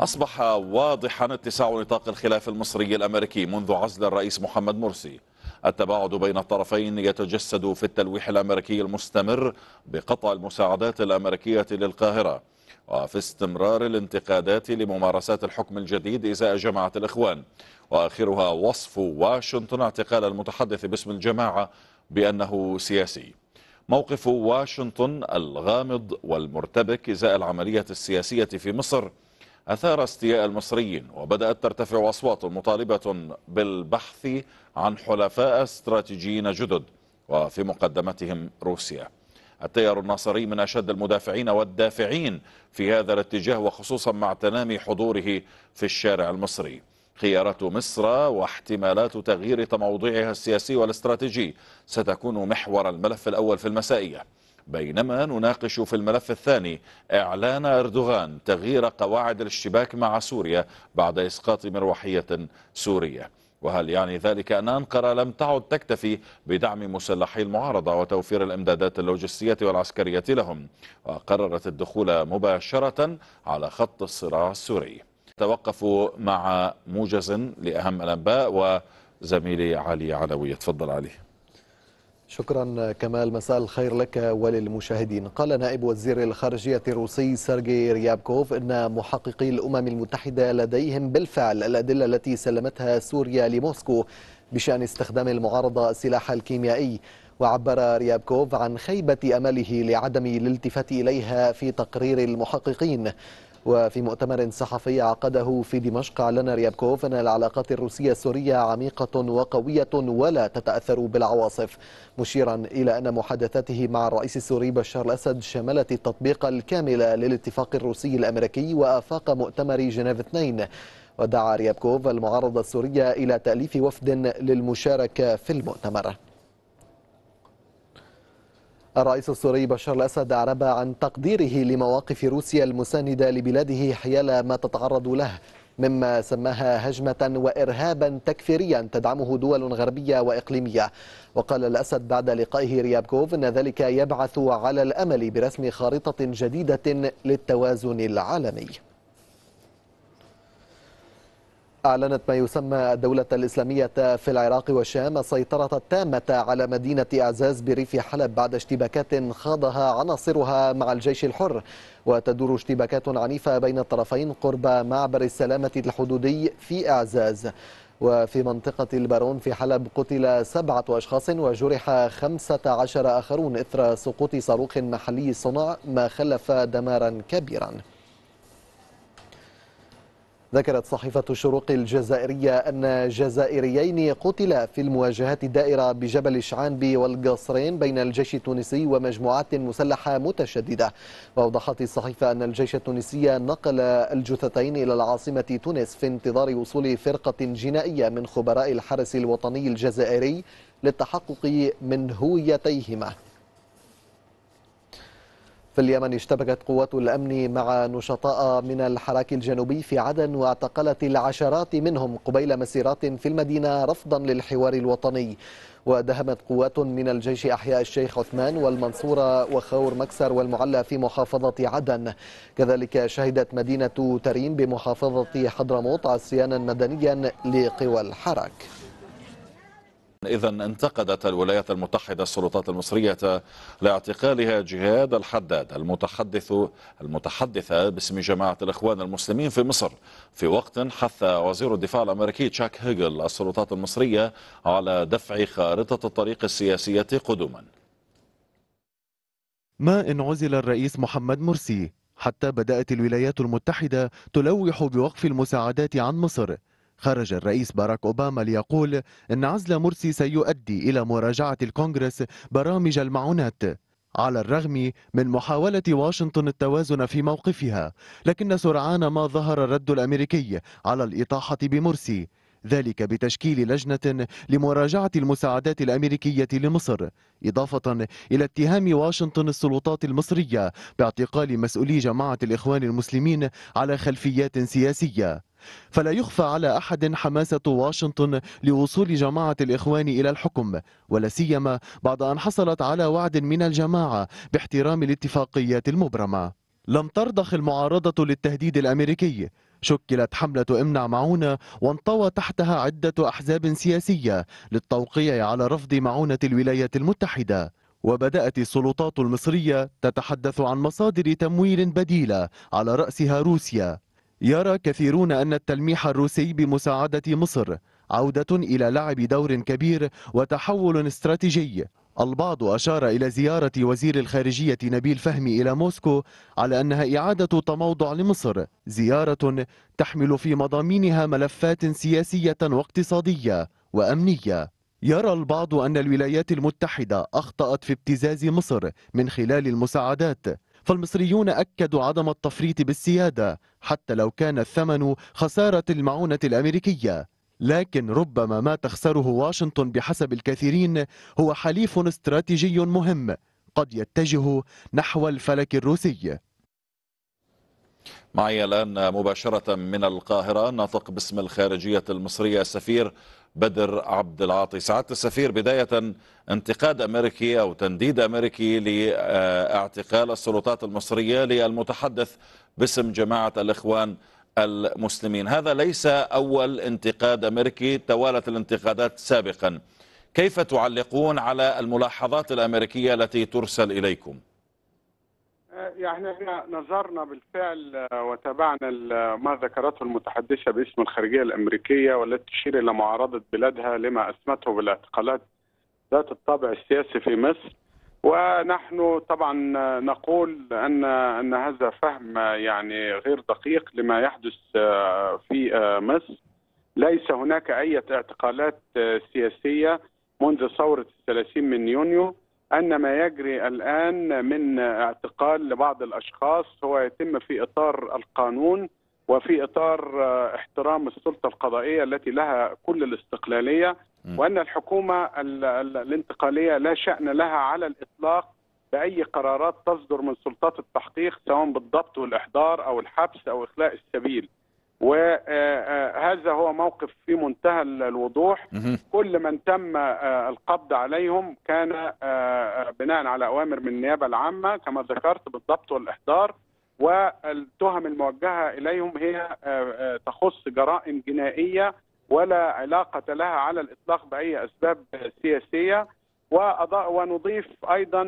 أصبح واضحا اتساع نطاق الخلاف المصري الأمريكي منذ عزل الرئيس محمد مرسي التباعد بين الطرفين يتجسد في التلويح الأمريكي المستمر بقطع المساعدات الأمريكية للقاهرة وفي استمرار الانتقادات لممارسات الحكم الجديد إزاء جماعة الإخوان وآخرها وصف واشنطن اعتقال المتحدث باسم الجماعة بأنه سياسي موقف واشنطن الغامض والمرتبك إزاء العملية السياسية في مصر أثار استياء المصريين وبدأت ترتفع أصوات مطالبة بالبحث عن حلفاء استراتيجيين جدد وفي مقدمتهم روسيا التيار الناصري من أشد المدافعين والدافعين في هذا الاتجاه وخصوصا مع تنامي حضوره في الشارع المصري خيارات مصر واحتمالات تغيير تموضعها السياسي والاستراتيجي ستكون محور الملف الأول في المسائية بينما نناقش في الملف الثاني إعلان أردوغان تغيير قواعد الاشتباك مع سوريا بعد إسقاط مروحية سورية وهل يعني ذلك أن أنقرة لم تعد تكتفي بدعم مسلحي المعارضة وتوفير الإمدادات اللوجستية والعسكرية لهم وقررت الدخول مباشرة على خط الصراع السوري توقفوا مع موجز لأهم الأنباء وزميلي علي علوي تفضل علي شكرا كمال مساء الخير لك وللمشاهدين قال نائب وزير الخارجية الروسي سيرجي ريابكوف أن محققي الأمم المتحدة لديهم بالفعل الأدلة التي سلمتها سوريا لموسكو بشأن استخدام المعارضة السلاح الكيميائي وعبر ريابكوف عن خيبة أمله لعدم الالتفات إليها في تقرير المحققين وفي مؤتمر صحفي عقده في دمشق أعلن ريابكوف أن العلاقات الروسية السورية عميقة وقوية ولا تتأثر بالعواصف مشيرا إلى أن محادثاته مع الرئيس السوري بشار الأسد شملت التطبيق الكامل للاتفاق الروسي الأمريكي وآفاق مؤتمر جنيف 2 ودعا ريابكوف المعارضة السورية إلى تأليف وفد للمشاركة في المؤتمر الرئيس السوري بشار الأسد أعرب عن تقديره لمواقف روسيا المساندة لبلاده حيال ما تتعرض له مما سماها هجمة وإرهابا تكفيريا تدعمه دول غربية وإقليمية وقال الأسد بعد لقائه ريابكوف أن ذلك يبعث على الأمل برسم خارطة جديدة للتوازن العالمي أعلنت ما يسمى الدولة الإسلامية في العراق والشام السيطرة التامة على مدينة أعزاز بريف حلب بعد اشتباكات خاضها عناصرها مع الجيش الحر وتدور اشتباكات عنيفة بين الطرفين قرب معبر السلامة الحدودي في أعزاز وفي منطقة البارون في حلب قتل سبعة أشخاص وجرح خمسة عشر آخرون إثر سقوط صاروخ محلي الصنع ما خلف دمارا كبيرا ذكرت صحيفة الشروق الجزائرية أن جزائريين قتلا في المواجهات الدائرة بجبل شعانبي والقصرين بين الجيش التونسي ومجموعات مسلحة متشددة وأوضحت الصحيفة أن الجيش التونسي نقل الجثتين إلى العاصمة تونس في انتظار وصول فرقة جنائية من خبراء الحرس الوطني الجزائري للتحقق من هويتيهما في اليمن اشتبكت قوات الأمن مع نشطاء من الحراك الجنوبي في عدن واعتقلت العشرات منهم قبيل مسيرات في المدينة رفضا للحوار الوطني ودهمت قوات من الجيش أحياء الشيخ عثمان والمنصورة وخور مكسر والمعلى في محافظة عدن كذلك شهدت مدينة تريم بمحافظة حضرموت عصيانا مدنيا لقوى الحراك إذا انتقدت الولايات المتحدة السلطات المصرية لاعتقالها جهاد الحداد المتحدث المتحدثة باسم جماعة الإخوان المسلمين في مصر في وقت حث وزير الدفاع الأمريكي تشاك هيجل السلطات المصرية على دفع خارطة الطريق السياسية قدما ما إن عزل الرئيس محمد مرسي حتى بدأت الولايات المتحدة تلوح بوقف المساعدات عن مصر خرج الرئيس باراك أوباما ليقول أن عزل مرسي سيؤدي إلى مراجعة الكونغرس برامج المعونات على الرغم من محاولة واشنطن التوازن في موقفها لكن سرعان ما ظهر الرد الأمريكي على الإطاحة بمرسي ذلك بتشكيل لجنة لمراجعة المساعدات الأمريكية لمصر إضافة إلى اتهام واشنطن السلطات المصرية باعتقال مسؤولي جماعة الإخوان المسلمين على خلفيات سياسية فلا يخفى على أحد حماسة واشنطن لوصول جماعة الإخوان إلى الحكم ولا سيما بعد أن حصلت على وعد من الجماعة باحترام الاتفاقيات المبرمة لم ترضخ المعارضة للتهديد الأمريكي شكلت حملة امنع معونة وانطوى تحتها عدة أحزاب سياسية للتوقيع على رفض معونة الولايات المتحدة وبدأت السلطات المصرية تتحدث عن مصادر تمويل بديلة على رأسها روسيا يرى كثيرون أن التلميح الروسي بمساعدة مصر عودة إلى لعب دور كبير وتحول استراتيجي البعض أشار إلى زيارة وزير الخارجية نبيل فهمي إلى موسكو على أنها إعادة تموضع لمصر زيارة تحمل في مضامينها ملفات سياسية واقتصادية وأمنية يرى البعض أن الولايات المتحدة أخطأت في ابتزاز مصر من خلال المساعدات فالمصريون أكدوا عدم التفريط بالسيادة حتى لو كان الثمن خسارة المعونة الأمريكية لكن ربما ما تخسره واشنطن بحسب الكثيرين هو حليف استراتيجي مهم قد يتجه نحو الفلك الروسي معي الآن مباشرة من القاهرة ناطق باسم الخارجية المصرية السفير بدر عبد العاطي سعادة السفير بداية انتقاد أمريكي أو تنديد أمريكي لاعتقال السلطات المصرية للمتحدث باسم جماعة الإخوان المسلمين هذا ليس أول انتقاد أمريكي توالت الانتقادات سابقا كيف تعلقون على الملاحظات الأمريكية التي ترسل إليكم؟ يعني احنا نظرنا بالفعل آه، وتابعنا آه، ما ذكرته المتحدثه باسم الخارجيه الامريكيه والتي تشير الى معارضه بلادها لما اسمته بالاعتقالات ذات الطابع السياسي في مصر ونحن طبعا آه، نقول ان ان هذا فهم يعني غير دقيق لما يحدث في مصر ليس هناك اي اعتقالات سياسيه منذ ثوره 30 من يونيو ان ما يجري الان من اعتقال لبعض الاشخاص هو يتم في اطار القانون وفي اطار آه، احترام السلطه القضائيه التي لها كل الاستقلاليه وان الحكومه الانتقاليه لا شان لها على الاطلاق باي قرارات تصدر من سلطات التحقيق سواء بالضبط والاحضار او الحبس او اخلاء السبيل. وهذا هو موقف في منتهى الوضوح كل من تم آه، القبض عليهم كان آه، بناء على اوامر من النيابه العامه كما ذكرت بالضبط والاحضار والتهم الموجهه اليهم هي آه، تخص جرائم جنائيه ولا علاقه لها على الاطلاق باي اسباب سياسيه ونضيف ايضا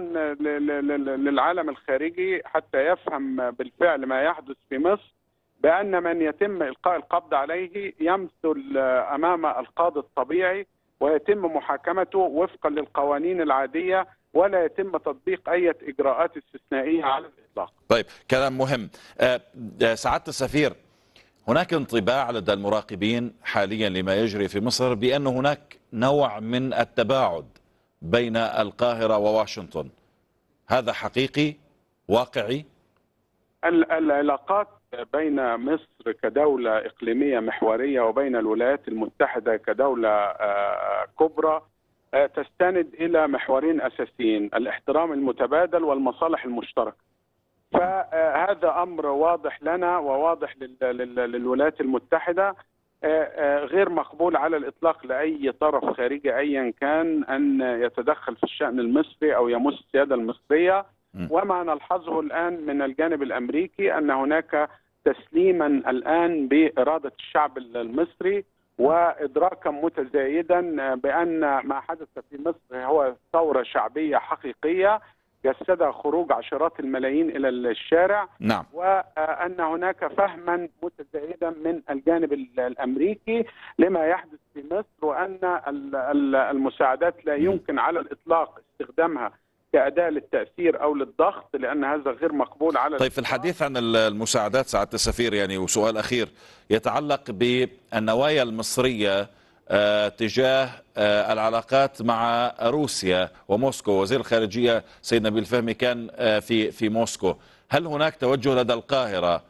للعالم الخارجي حتى يفهم بالفعل ما يحدث في مصر بأن من يتم إلقاء القبض عليه يمثل أمام القاضي الطبيعي ويتم محاكمته وفقا للقوانين العادية ولا يتم تطبيق أي إجراءات استثنائية على الإطلاق طيب كلام مهم آه، آه، سعادة السفير هناك انطباع لدى المراقبين حاليا لما يجري في مصر بأن هناك نوع من التباعد بين القاهرة وواشنطن هذا حقيقي واقعي العلاقات بين مصر كدولة إقليمية محورية وبين الولايات المتحدة كدولة آه، كبرى آه، تستند إلى محورين أساسيين الاحترام المتبادل والمصالح المشتركة فهذا أمر واضح لنا وواضح للولايات المتحدة آه، غير مقبول على الإطلاق لأي طرف خارجي أيا كان أن يتدخل في الشأن المصري أو يمس السيادة المصرية وما نلحظه الان من الجانب الامريكي ان هناك تسليما الان باراده الشعب المصري وادراكا متزايدا بان ما حدث في مصر هو ثوره شعبيه حقيقيه جسد خروج عشرات الملايين الى الشارع نعم. وان هناك فهما متزايدا من الجانب الامريكي لما يحدث في مصر وان المساعدات لا يمكن على الاطلاق استخدامها كأداة للتأثير أو للضغط لأن هذا غير مقبول على طيب في الحديث عن المساعدات سعادة السفير يعني وسؤال أخير يتعلق بالنوايا المصرية آه، تجاه آه، العلاقات مع روسيا وموسكو وزير الخارجية سيد نبيل فهمي كان آه، في في موسكو هل هناك توجه لدى القاهرة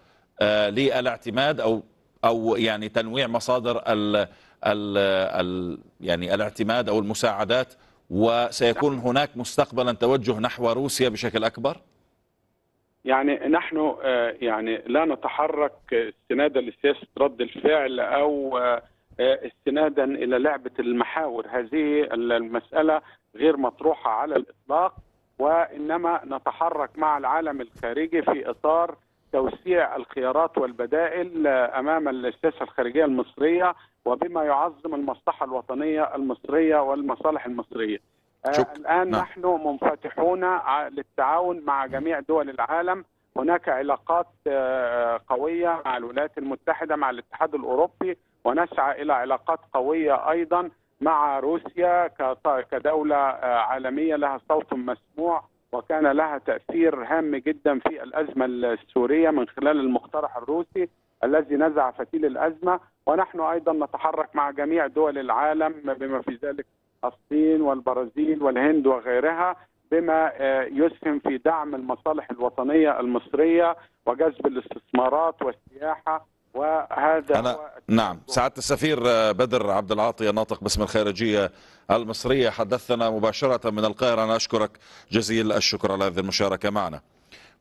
للاعتماد أو أو يعني تنويع مصادر ال ال يعني الاعتماد أو المساعدات وسيكون هناك مستقبلا توجه نحو روسيا بشكل أكبر؟ يعني نحن آه، يعني لا نتحرك استنادا لسياسه رد الفعل او آه، آه، استنادا الى لعبه المحاور هذه المساله غير مطروحه على الاطلاق وانما نتحرك مع العالم الخارجي في اطار توسيع الخيارات والبدائل امام السياسه الخارجيه المصريه وبما يعظم المصلحه الوطنيه المصريه والمصالح المصريه. آه، شك. الان نعم. نحن منفتحون للتعاون مع جميع دول العالم، هناك علاقات آه، قويه مع الولايات المتحده مع الاتحاد الاوروبي ونسعى الى علاقات قويه ايضا مع روسيا كدوله آه، عالميه لها صوت مسموع وكان لها تأثير هام جدا في الأزمة السورية من خلال المقترح الروسي الذي نزع فتيل الأزمة ونحن أيضا نتحرك مع جميع دول العالم بما في ذلك الصين والبرازيل والهند وغيرها بما آه، يسهم في دعم المصالح الوطنية المصرية وجذب الاستثمارات والسياحة وهذا أنا هو نعم سعاده السفير آه، بدر عبد العاطي الناطق باسم الخارجيه المصريه حدثنا مباشره من القاهره انا اشكرك جزيل الشكر على هذه المشاركه معنا.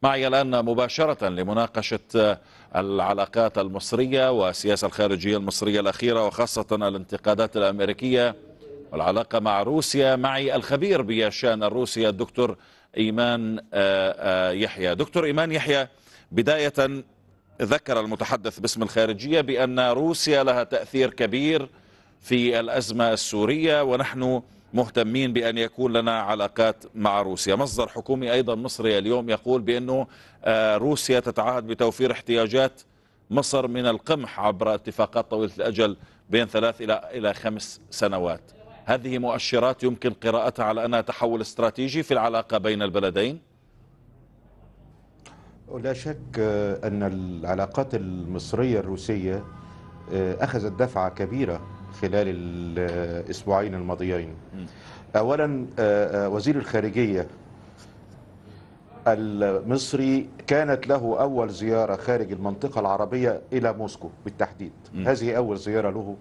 معي الان مباشره لمناقشه آه، العلاقات المصريه والسياسه الخارجيه المصريه الاخيره وخاصه الانتقادات الامريكيه والعلاقه مع روسيا معي الخبير بشان الروسي الدكتور ايمان آه، يحيى. دكتور ايمان يحيى بدايه ذكر المتحدث باسم الخارجية بأن روسيا لها تأثير كبير في الأزمة السورية ونحن مهتمين بأن يكون لنا علاقات مع روسيا مصدر حكومي أيضا مصري اليوم يقول بأنه آه، روسيا تتعهد بتوفير احتياجات مصر من القمح عبر اتفاقات طويلة الأجل بين ثلاث إلى إلى خمس سنوات هذه مؤشرات يمكن قراءتها على أنها تحول استراتيجي في العلاقة بين البلدين لا شك آه، أن العلاقات المصرية الروسية آه، أخذت دفعة كبيرة خلال الأسبوعين الماضيين أولا آه، وزير الخارجية المصري كانت له أول زيارة خارج المنطقة العربية إلى موسكو بالتحديد هذه أول زيارة له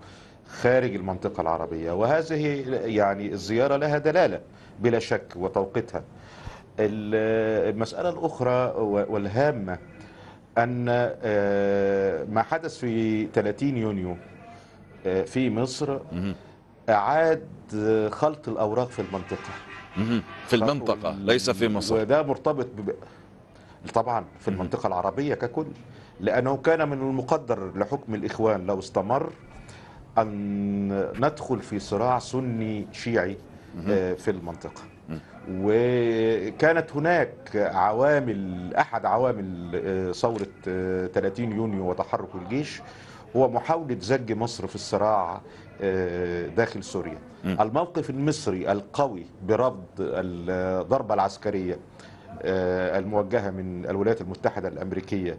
خارج المنطقة العربية وهذه يعني الزيارة لها دلالة بلا شك وتوقيتها المسألة الأخرى والهامة أن آه، ما حدث في 30 يونيو آه، في مصر أعاد خلط الأوراق في المنطقة في المنطقة ليس في مصر وده مرتبط ب... طبعا في المنطقة العربية ككل لأنه كان من المقدر لحكم الإخوان لو استمر أن ندخل في صراع سني شيعي آه، في المنطقة وكانت هناك عوامل احد عوامل آه، ثوره 30 آه، يونيو وتحرك الجيش هو محاولة زج مصر في الصراع آه، داخل سوريا الموقف المصري القوي برفض الضربة العسكرية الموجهة من الولايات المتحدة الأمريكية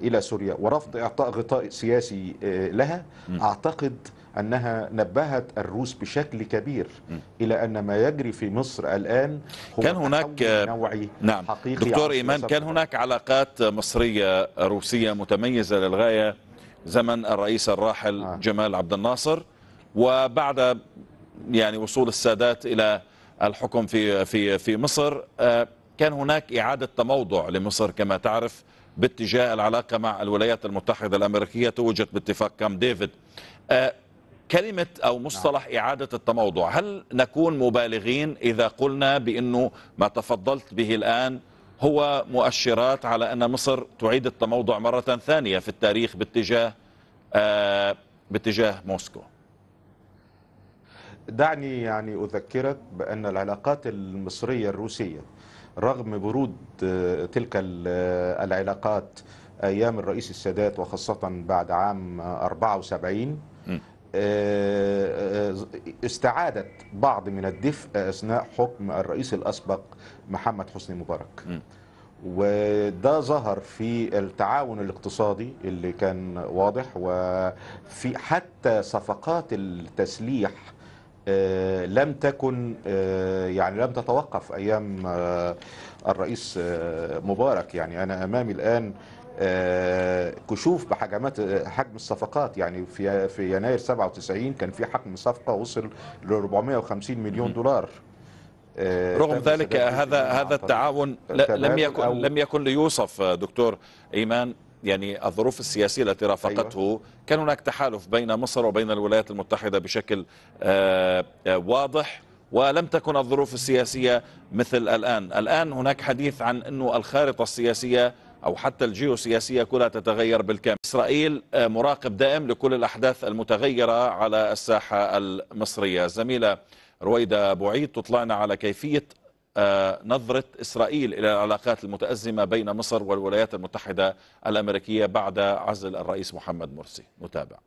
إلى سوريا ورفض إعطاء غطاء سياسي لها أعتقد أنها نبهت الروس بشكل كبير م. إلى أن ما يجري في مصر الآن هو كان هناك نوعي نعم حقيقي دكتور إيمان كان هناك علاقات مصرية روسية متميزة للغاية زمن الرئيس الراحل آه. جمال عبد الناصر وبعد يعني وصول السادات إلى الحكم في في في مصر آه، كان هناك إعادة تموضع لمصر كما تعرف باتجاه العلاقة مع الولايات المتحدة الأمريكية توجد باتفاق كام ديفيد آه، كلمة أو نعم. مصطلح نعم. إعادة التموضع هل نكون مبالغين إذا قلنا بأنه ما تفضلت به الآن هو مؤشرات على أن مصر تعيد التموضع مرة ثانية في التاريخ باتجاه آه باتجاه موسكو دعني يعني أذكرك بأن العلاقات المصرية الروسية رغم برود آه، تلك آه، العلاقات أيام الرئيس السادات وخاصة بعد عام 74 آه، آه، آه، استعادت بعض من الدفء أثناء حكم الرئيس الأسبق محمد حسني مبارك م. وده ظهر في التعاون الاقتصادي اللي كان واضح وفي حتى صفقات التسليح لم تكن يعني لم تتوقف ايام الرئيس مبارك يعني انا امامي الان آه، كشوف بحجمات آه، حجم الصفقات يعني في في يناير 97 كان في حجم صفقه وصل ل 450 مليون دولار آه، رغم ذلك هذا هذا التعاون لم يكن لم يكن ليوصف دكتور ايمان يعني الظروف السياسيه التي أيوه. رافقته كان هناك تحالف بين مصر وبين الولايات المتحده بشكل واضح ولم تكن الظروف السياسيه مثل الان، الان هناك حديث عن انه الخارطه السياسيه أو حتى الجيوسياسية كلها تتغير بالكامل إسرائيل آه، مراقب دائم لكل الأحداث المتغيرة على الساحة المصرية زميلة رويدة بوعيد تطلعنا على كيفية آه، نظرة إسرائيل إلى العلاقات المتأزمة بين مصر والولايات المتحدة الأمريكية بعد عزل الرئيس محمد مرسي نتابع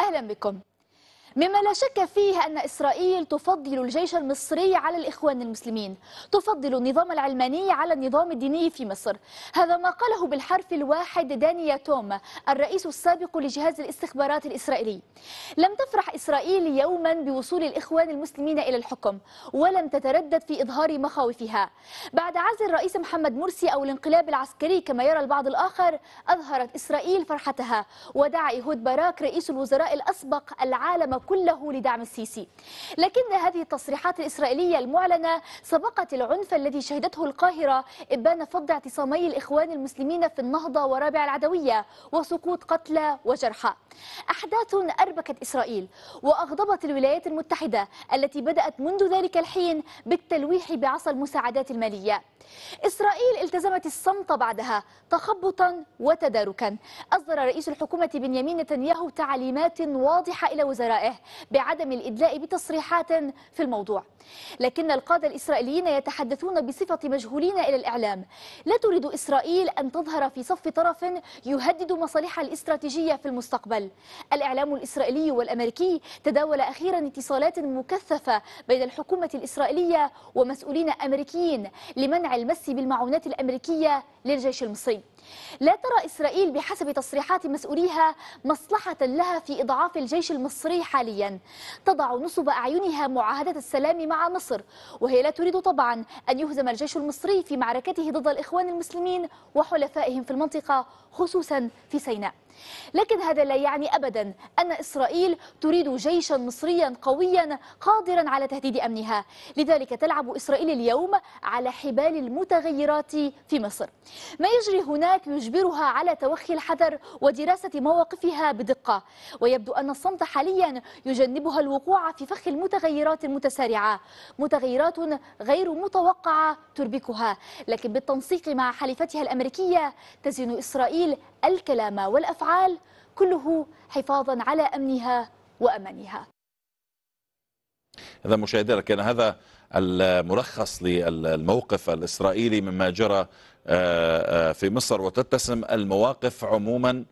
أهلا بكم مما لا شك فيه أن إسرائيل تفضل الجيش المصري على الإخوان المسلمين تفضل النظام العلماني على النظام الديني في مصر هذا ما قاله بالحرف الواحد دانيا توم الرئيس السابق لجهاز الاستخبارات الإسرائيلي لم تفرح إسرائيل يوما بوصول الإخوان المسلمين إلى الحكم ولم تتردد في إظهار مخاوفها بعد عزل الرئيس محمد مرسي أو الانقلاب العسكري كما يرى البعض الآخر أظهرت إسرائيل فرحتها ودعا إيهود باراك رئيس الوزراء الأسبق العالم كله لدعم السيسي لكن هذه التصريحات الإسرائيلية المعلنة سبقت العنف الذي شهدته القاهرة إبان فض اعتصامي الإخوان المسلمين في النهضة ورابع العدوية وسقوط قتلى وجرحى أحداث أربكت إسرائيل وأغضبت الولايات المتحدة التي بدأت منذ ذلك الحين بالتلويح بعصا المساعدات المالية إسرائيل التزمت الصمت بعدها تخبطا وتداركا أصدر رئيس الحكومة بنيامين نتنياهو تعليمات واضحة إلى وزرائه الاتجاه بعدم الإدلاء بتصريحات في الموضوع لكن القادة الإسرائيليين يتحدثون بصفة مجهولين إلى الإعلام لا تريد إسرائيل أن تظهر في صف طرف يهدد مصالحها الاستراتيجية في المستقبل الإعلام الإسرائيلي والأمريكي تداول أخيرا اتصالات مكثفة بين الحكومة الإسرائيلية ومسؤولين أمريكيين لمنع المس بالمعونات الأمريكية للجيش المصري لا ترى إسرائيل بحسب تصريحات مسؤوليها مصلحة لها في إضعاف الجيش المصري حاليا تضع نصب أعينها معاهدة السلام مع مصر وهي لا تريد طبعا أن يهزم الجيش المصري في معركته ضد الإخوان المسلمين وحلفائهم في المنطقة خصوصا في سيناء لكن هذا لا يعني أبدا أن إسرائيل تريد جيشا مصريا قويا قادرا على تهديد أمنها لذلك تلعب إسرائيل اليوم على حبال المتغيرات في مصر ما يجري هناك يجبرها على توخي الحذر ودراسة مواقفها بدقة ويبدو أن الصمت حاليا يجنبها الوقوع في فخ المتغيرات المتسارعة متغيرات غير متوقعة تربكها لكن بالتنسيق مع حليفتها الأمريكية تزن إسرائيل الكلام والأفعال كله حفاظا على أمنها وأمانها هذا مشاهدينا كان هذا الملخص للموقف الإسرائيلي مما جرى آه، آه، في مصر وتتسم المواقف عموما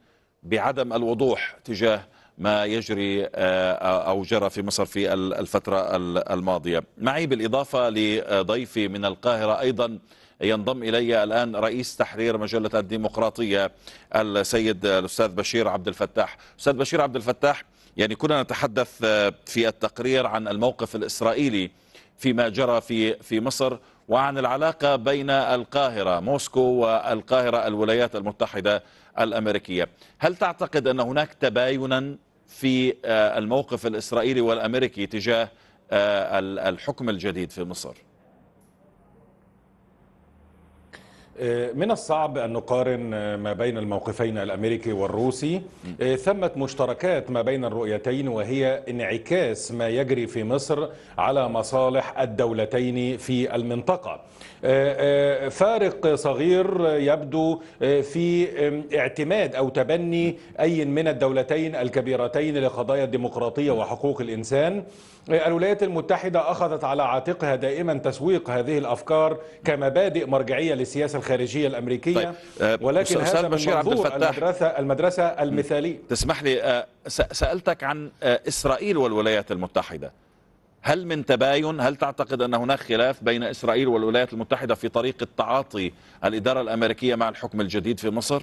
بعدم الوضوح تجاه ما يجري آه، أو جرى في مصر في الفترة الماضية معي بالإضافة لضيفي من القاهرة أيضا ينضم إلي الآن رئيس تحرير مجلة الديمقراطية السيد الأستاذ بشير عبد الفتاح أستاذ بشير عبد الفتاح يعني كنا نتحدث آه، في التقرير عن الموقف الإسرائيلي فيما جرى في في مصر وعن العلاقة بين القاهرة موسكو والقاهرة الولايات المتحدة الأمريكية هل تعتقد أن هناك تباينا في آه، الموقف الإسرائيلي والأمريكي تجاه آه، الحكم الجديد في مصر؟ آه، من الصعب أن نقارن آه، ما بين الموقفين الأمريكي والروسي آه، ثمة مشتركات ما بين الرؤيتين وهي انعكاس ما يجري في مصر على مصالح الدولتين في المنطقة فارق صغير يبدو في اعتماد أو تبني أي من الدولتين الكبيرتين لقضايا الديمقراطية وحقوق الإنسان الولايات المتحدة أخذت على عاتقها دائما تسويق هذه الأفكار كمبادئ مرجعية للسياسة الخارجيه الامريكيه طيب. آه، ولكن هذا بشير عبد الفتاح المدرسه المدرسه المثاليه تسمح لي آه، سالتك عن آه، اسرائيل والولايات المتحده هل من تباين هل تعتقد ان هناك خلاف بين اسرائيل والولايات المتحده في طريقه تعاطي الاداره الامريكيه مع الحكم الجديد في مصر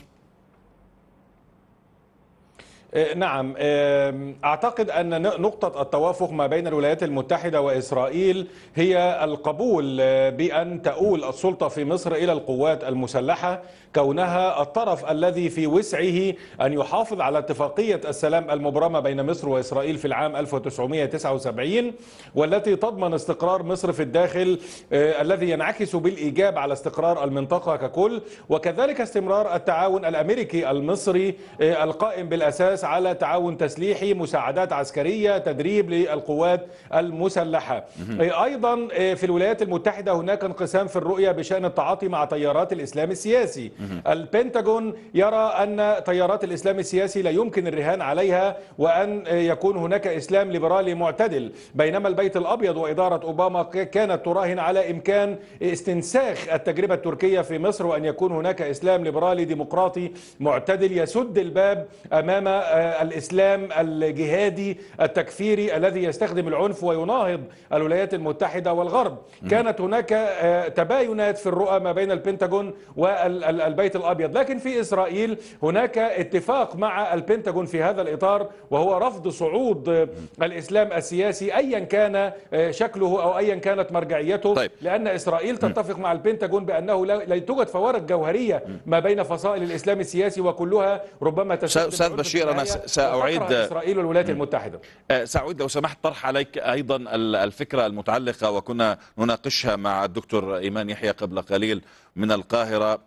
إيه، نعم إيه، أعتقد أن نقطة التوافق ما بين الولايات المتحدة وإسرائيل هي القبول إيه، بأن تؤول السلطة في مصر إلى القوات المسلحة كونها الطرف الذي في وسعه أن يحافظ على اتفاقية السلام المبرمة بين مصر وإسرائيل في العام 1979 والتي تضمن استقرار مصر في الداخل الذي ينعكس بالإيجاب على استقرار المنطقة ككل وكذلك استمرار التعاون الأمريكي المصري القائم بالأساس الحث على تعاون تسليحي مساعدات عسكرية تدريب للقوات المسلحة إيه، أيضا إيه، في الولايات المتحدة هناك انقسام في الرؤية بشأن التعاطي مع تيارات الإسلام السياسي البنتاجون يرى أن تيارات الإسلام السياسي لا يمكن الرهان عليها وأن إيه، يكون هناك إسلام ليبرالي معتدل بينما البيت الأبيض وإدارة أوباما كانت تراهن على إمكان استنساخ التجربة التركية في مصر وأن يكون هناك إسلام ليبرالي ديمقراطي معتدل يسد الباب أمام الاسلام الجهادي التكفيري الذي يستخدم العنف ويناهض الولايات المتحده والغرب كانت هناك آه، تباينات في الرؤى ما بين البنتاجون والبيت الابيض لكن في اسرائيل هناك اتفاق مع البنتاجون في هذا الاطار وهو رفض صعود آه، الاسلام السياسي ايا كان آه، شكله او ايا كانت مرجعيته طيب. لان اسرائيل تتفق مع البنتاجون بانه لا توجد فوارق جوهريه ما بين فصائل الاسلام السياسي وكلها ربما تستخدم استاذ بشير انا سأعيد إسرائيل والولايات المتحدة آه، سأعيد لو سمحت طرح عليك أيضا الفكرة المتعلقة وكنا نناقشها مع الدكتور إيمان يحيى قبل قليل من القاهرة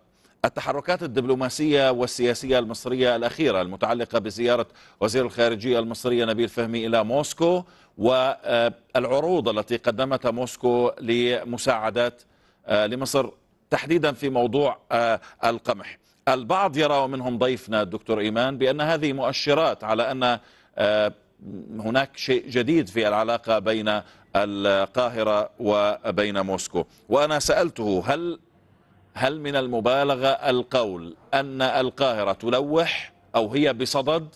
التحركات الدبلوماسية والسياسية المصرية الأخيرة المتعلقة بزيارة وزير الخارجية المصرية نبيل فهمي إلى موسكو والعروض التي قدمتها موسكو لمساعدات آه، لمصر تحديدا في موضوع آه، القمح البعض يرى منهم ضيفنا الدكتور إيمان بأن هذه مؤشرات على أن آه، هناك شيء جديد في العلاقة بين القاهرة وبين موسكو وأنا سألته هل هل من المبالغة القول أن القاهرة تلوح أو هي بصدد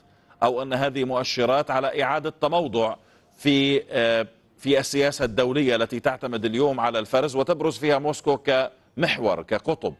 أو أن هذه مؤشرات على إعادة تموضع في آه، في السياسة الدولية التي تعتمد اليوم على الفرز وتبرز فيها موسكو كمحور كقطب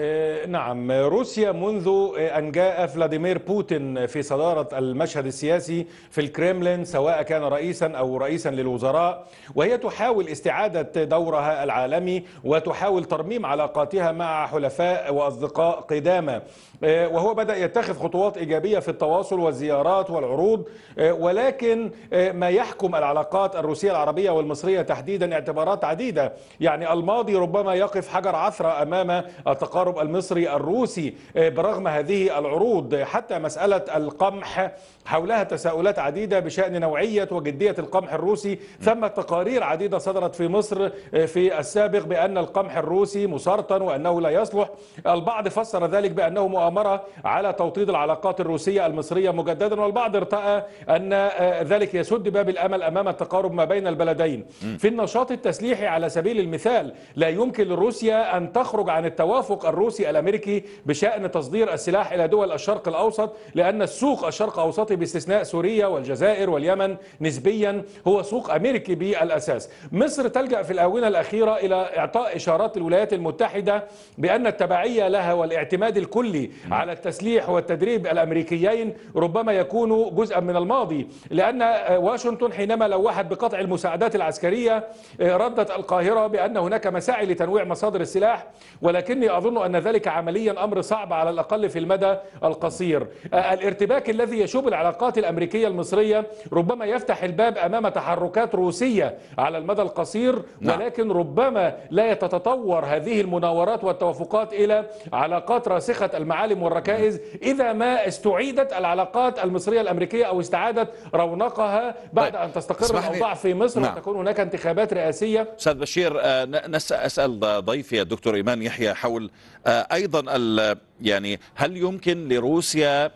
آه، نعم روسيا منذ آه، أن جاء فلاديمير بوتين في صدارة المشهد السياسي في الكريملين سواء كان رئيسا أو رئيسا للوزراء وهي تحاول استعادة دورها العالمي وتحاول ترميم علاقاتها مع حلفاء وأصدقاء قدامى آه، وهو بدأ يتخذ خطوات إيجابية في التواصل والزيارات والعروض ولكن ما يحكم العلاقات الروسية العربية والمصرية تحديدا اعتبارات عديدة يعني الماضي ربما يقف حجر عثرة أمام التقارب التقارب المصري الروسي آه، برغم هذه العروض حتى مسألة القمح حولها تساؤلات عديدة بشأن نوعية وجدية القمح الروسي ثم تقارير عديدة صدرت في مصر آه، في السابق بأن القمح الروسي مسرطن وأنه لا يصلح البعض فسر ذلك بأنه مؤامرة على توطيد العلاقات الروسية المصرية مجددا والبعض ارتأى أن آه، ذلك يسد باب الأمل أمام التقارب ما بين البلدين في النشاط التسليحي على سبيل المثال لا يمكن لروسيا أن تخرج عن التوافق الروسي الامريكي بشان تصدير السلاح الى دول الشرق الاوسط لان السوق الشرق الاوسطي باستثناء سوريا والجزائر واليمن نسبيا هو سوق امريكي بالاساس. مصر تلجا في الاونه الاخيره الى اعطاء اشارات الولايات المتحده بان التبعيه لها والاعتماد الكلي على التسليح والتدريب الامريكيين ربما يكون جزءا من الماضي لان واشنطن حينما لوحت بقطع المساعدات العسكريه ردت القاهره بان هناك مساعي لتنويع مصادر السلاح ولكني اظن أن ذلك عمليا أمر صعب على الأقل في المدى القصير آه، الارتباك الذي يشوب العلاقات الأمريكية المصرية ربما يفتح الباب أمام تحركات روسية على المدى القصير نعم. ولكن ربما لا تتطور هذه المناورات والتوافقات إلى علاقات راسخة المعالم والركائز إذا ما استعيدت العلاقات المصرية الأمريكية أو استعادت رونقها بعد طيب. أن تستقر الأوضاع في مصر نعم. وتكون هناك انتخابات رئاسية أستاذ بشير آه، نسأل ضيفي الدكتور إيمان يحيى حول آه، ايضا يعني هل يمكن لروسيا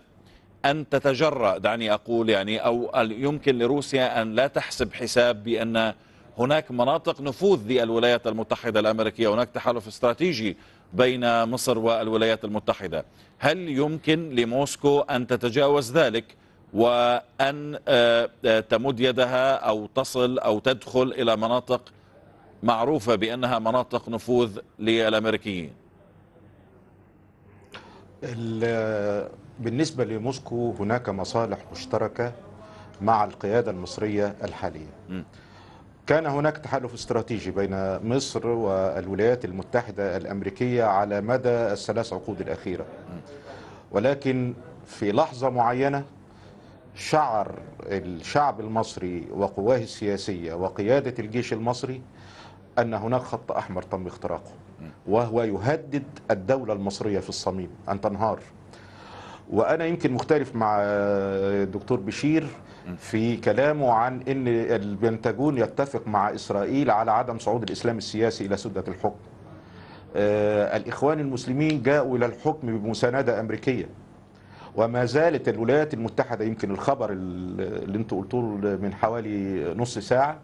أن تتجرأ دعني أقول يعني أو يمكن لروسيا أن لا تحسب حساب بأن هناك مناطق نفوذ للولايات المتحدة الأمريكية هناك تحالف استراتيجي بين مصر والولايات المتحدة هل يمكن لموسكو أن تتجاوز ذلك وأن آه، آه، تمد يدها أو تصل أو تدخل إلى مناطق معروفة بأنها مناطق نفوذ للأمريكيين بالنسبة لموسكو هناك مصالح مشتركة مع القيادة المصرية الحالية م. كان هناك تحالف استراتيجي بين مصر والولايات المتحدة الأمريكية على مدى الثلاث عقود الأخيرة ولكن في لحظة معينة شعر الشعب المصري وقواه السياسية وقيادة الجيش المصري أن هناك خط أحمر تم اختراقه وهو يهدد الدولة المصرية في الصميم أن تنهار وأنا يمكن مختلف مع الدكتور بشير في كلامه عن أن البنتاجون يتفق مع إسرائيل على عدم صعود الإسلام السياسي إلى سدة الحكم آه، الإخوان المسلمين جاءوا إلى الحكم بمساندة أمريكية وما زالت الولايات المتحدة يمكن الخبر اللي انتوا قلتوه من حوالي نص ساعة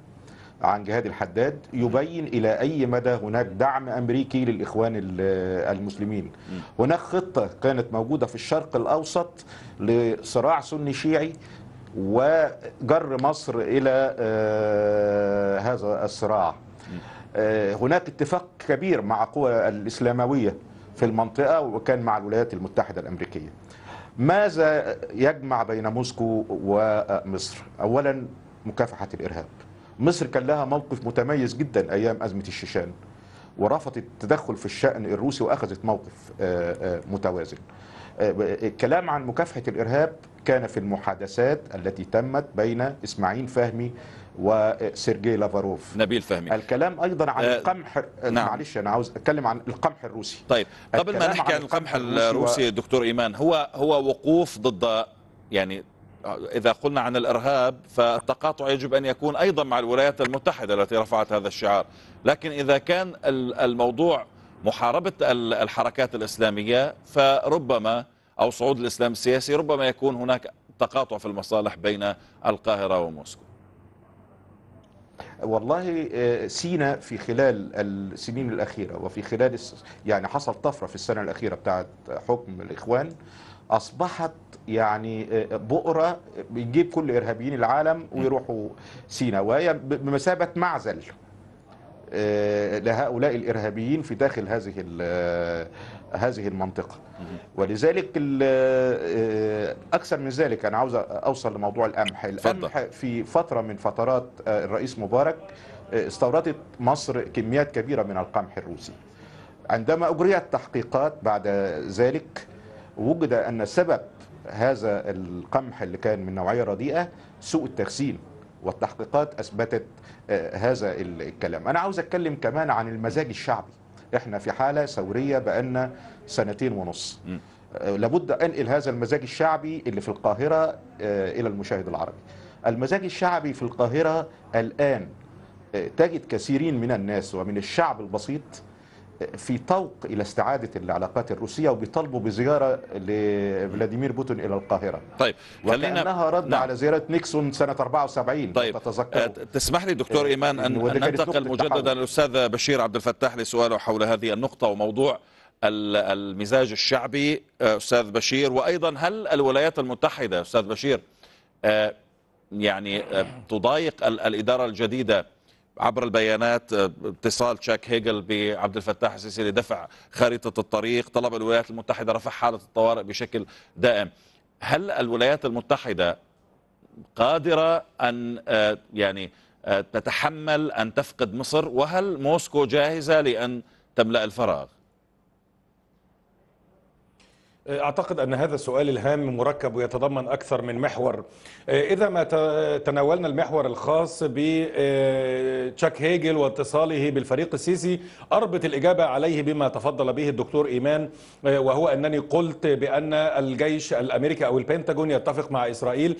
عن جهاد الحداد يبين إلى أي مدى هناك دعم أمريكي للإخوان المسلمين هناك خطة كانت موجودة في الشرق الأوسط لصراع سني شيعي وجر مصر إلى آه، هذا الصراع آه، هناك اتفاق كبير مع قوى الإسلاموية في المنطقة وكان مع الولايات المتحدة الأمريكية ماذا يجمع بين موسكو ومصر؟ آه، أولا مكافحة الإرهاب مصر كان لها موقف متميز جدا أيام أزمة الشيشان ورفضت التدخل في الشأن الروسي وأخذت موقف آه، آه، متوازن الكلام آه، عن مكافحة الإرهاب كان في المحادثات التي تمت بين إسماعيل فهمي وسيرجي لافاروف نبيل فهمي الكلام ايضا عن آه القمح نعم. معلش انا عاوز اتكلم عن القمح الروسي طيب قبل ما نحكي عن القمح الروسي, الروسي و... دكتور ايمان هو هو وقوف ضد يعني إذا قلنا عن الإرهاب فالتقاطع يجب أن يكون أيضا مع الولايات المتحدة التي رفعت هذا الشعار لكن إذا كان الموضوع محاربة الحركات الإسلامية فربما أو صعود الإسلام السياسي ربما يكون هناك تقاطع في المصالح بين القاهرة وموسكو والله آه، سينا في خلال السنين الأخيرة وفي خلال يعني حصل طفرة في السنة الأخيرة بتاعت حكم الإخوان أصبحت يعني آه، بؤره بيجيب كل ارهابيين العالم ويروحوا سينا وهي بمثابه معزل آه، لهؤلاء الارهابيين في داخل هذه آه، هذه المنطقه ولذلك اكثر من ذلك انا عاوز اوصل لموضوع القمح القمح في فتره من فترات الرئيس مبارك استوردت مصر كميات كبيره من القمح الروسي عندما اجريت تحقيقات بعد ذلك وجد ان سبب هذا القمح اللي كان من نوعية رديئة سوء التغسيل والتحقيقات أثبتت آه، هذا الكلام أنا عاوز أتكلم كمان عن المزاج الشعبي إحنا في حالة ثورية بقالنا سنتين ونص آه، لابد أنقل هذا المزاج الشعبي اللي في القاهرة آه، إلى المشاهد العربي المزاج الشعبي في القاهرة الآن تجد كثيرين من الناس ومن الشعب البسيط في طوق إلى استعادة العلاقات الروسية وبيطالبوا بزيارة لفلاديمير بوتين إلى القاهرة طيب وكأنها رد نعم. على زيارة نيكسون سنة 74 طيب أه، تسمح لي دكتور إيه، إيمان أن, أن ننتقل مجددا للأستاذ بشير عبد الفتاح لسؤاله حول هذه النقطة وموضوع المزاج الشعبي أه، أستاذ بشير وأيضا هل الولايات المتحدة أستاذ بشير أه، يعني تضايق الإدارة الجديدة عبر البيانات آه، اتصال تشاك هيجل بعبد الفتاح السيسي لدفع خريطه الطريق، طلب الولايات المتحده رفع حاله الطوارئ بشكل دائم. هل الولايات المتحده قادره ان آه، يعني آه، تتحمل ان تفقد مصر وهل موسكو جاهزه لان تملا الفراغ؟ أعتقد أن هذا السؤال الهام مركب ويتضمن أكثر من محور آه، إذا ما تناولنا المحور الخاص آه، تشاك هيجل واتصاله بالفريق السيسي أربط الإجابة عليه بما تفضل به الدكتور إيمان آه، وهو أنني قلت بأن الجيش الأمريكي أو البنتاجون يتفق مع إسرائيل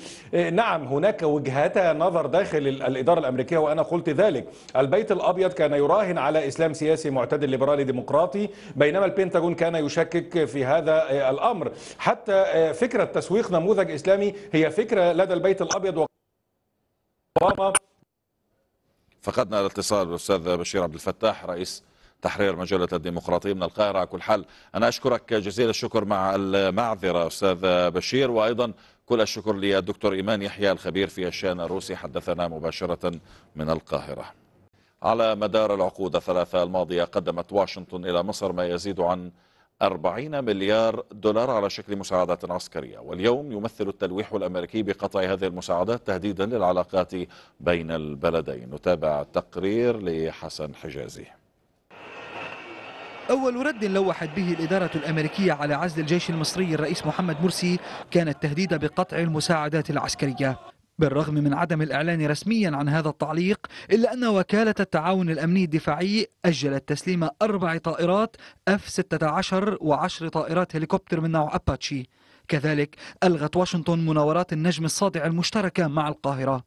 نعم هناك وجهتا نظر داخل الإدارة الأمريكية وأنا قلت ذلك البيت الأبيض كان يراهن على إسلام سياسي معتدل ليبرالي ديمقراطي بينما البنتاجون كان يشكك في هذا الامر حتى آه، فكره تسويق نموذج اسلامي هي فكره لدى البيت الابيض و... فقدنا الاتصال بالاستاذ بشير عبد الفتاح رئيس تحرير مجلة الديمقراطية من القاهرة على كل حال أنا أشكرك جزيل الشكر مع المعذرة أستاذ بشير وأيضا كل الشكر للدكتور إيمان يحيى الخبير في الشأن الروسي حدثنا مباشرة من القاهرة على مدار العقود الثلاثة الماضية قدمت واشنطن إلى مصر ما يزيد عن 40 مليار دولار على شكل مساعدات عسكرية واليوم يمثل التلويح الأمريكي بقطع هذه المساعدات تهديدا للعلاقات بين البلدين نتابع التقرير لحسن حجازي أول رد لوحت به الإدارة الأمريكية على عزل الجيش المصري الرئيس محمد مرسي كان التهديد بقطع المساعدات العسكرية بالرغم من عدم الإعلان رسميا عن هذا التعليق إلا أن وكالة التعاون الأمني الدفاعي أجلت تسليم أربع طائرات F-16 وعشر طائرات هليكوبتر من نوع أباتشي كذلك ألغت واشنطن مناورات النجم الصادع المشتركة مع القاهرة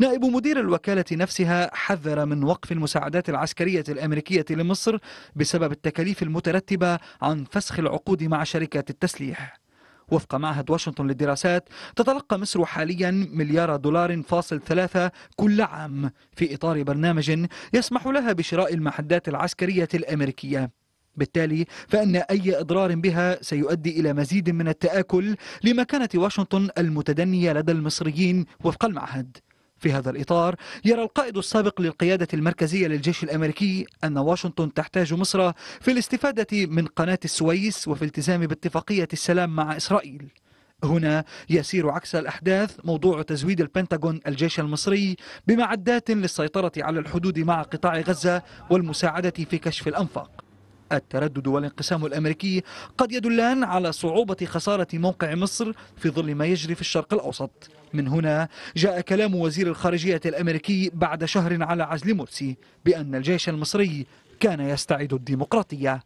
نائب مدير الوكالة نفسها حذر من وقف المساعدات العسكرية الأمريكية لمصر بسبب التكاليف المترتبة عن فسخ العقود مع شركات التسليح وفق معهد واشنطن للدراسات تتلقى مصر حاليا مليار دولار فاصل ثلاثة كل عام في إطار برنامج يسمح لها بشراء المعدات العسكرية الأمريكية بالتالي فإن أي إضرار بها سيؤدي إلى مزيد من التآكل لمكانة واشنطن المتدنية لدى المصريين وفق المعهد في هذا الإطار يرى القائد السابق للقيادة المركزية للجيش الأمريكي أن واشنطن تحتاج مصر في الاستفادة من قناة السويس وفي التزام باتفاقية السلام مع إسرائيل هنا يسير عكس الأحداث موضوع تزويد البنتاغون الجيش المصري بمعدات للسيطرة على الحدود مع قطاع غزة والمساعدة في كشف الأنفاق التردد والانقسام الأمريكي قد يدلان على صعوبة خسارة موقع مصر في ظل ما يجري في الشرق الأوسط من هنا جاء كلام وزير الخارجية الأمريكي بعد شهر على عزل مرسي بأن الجيش المصري كان يستعيد الديمقراطية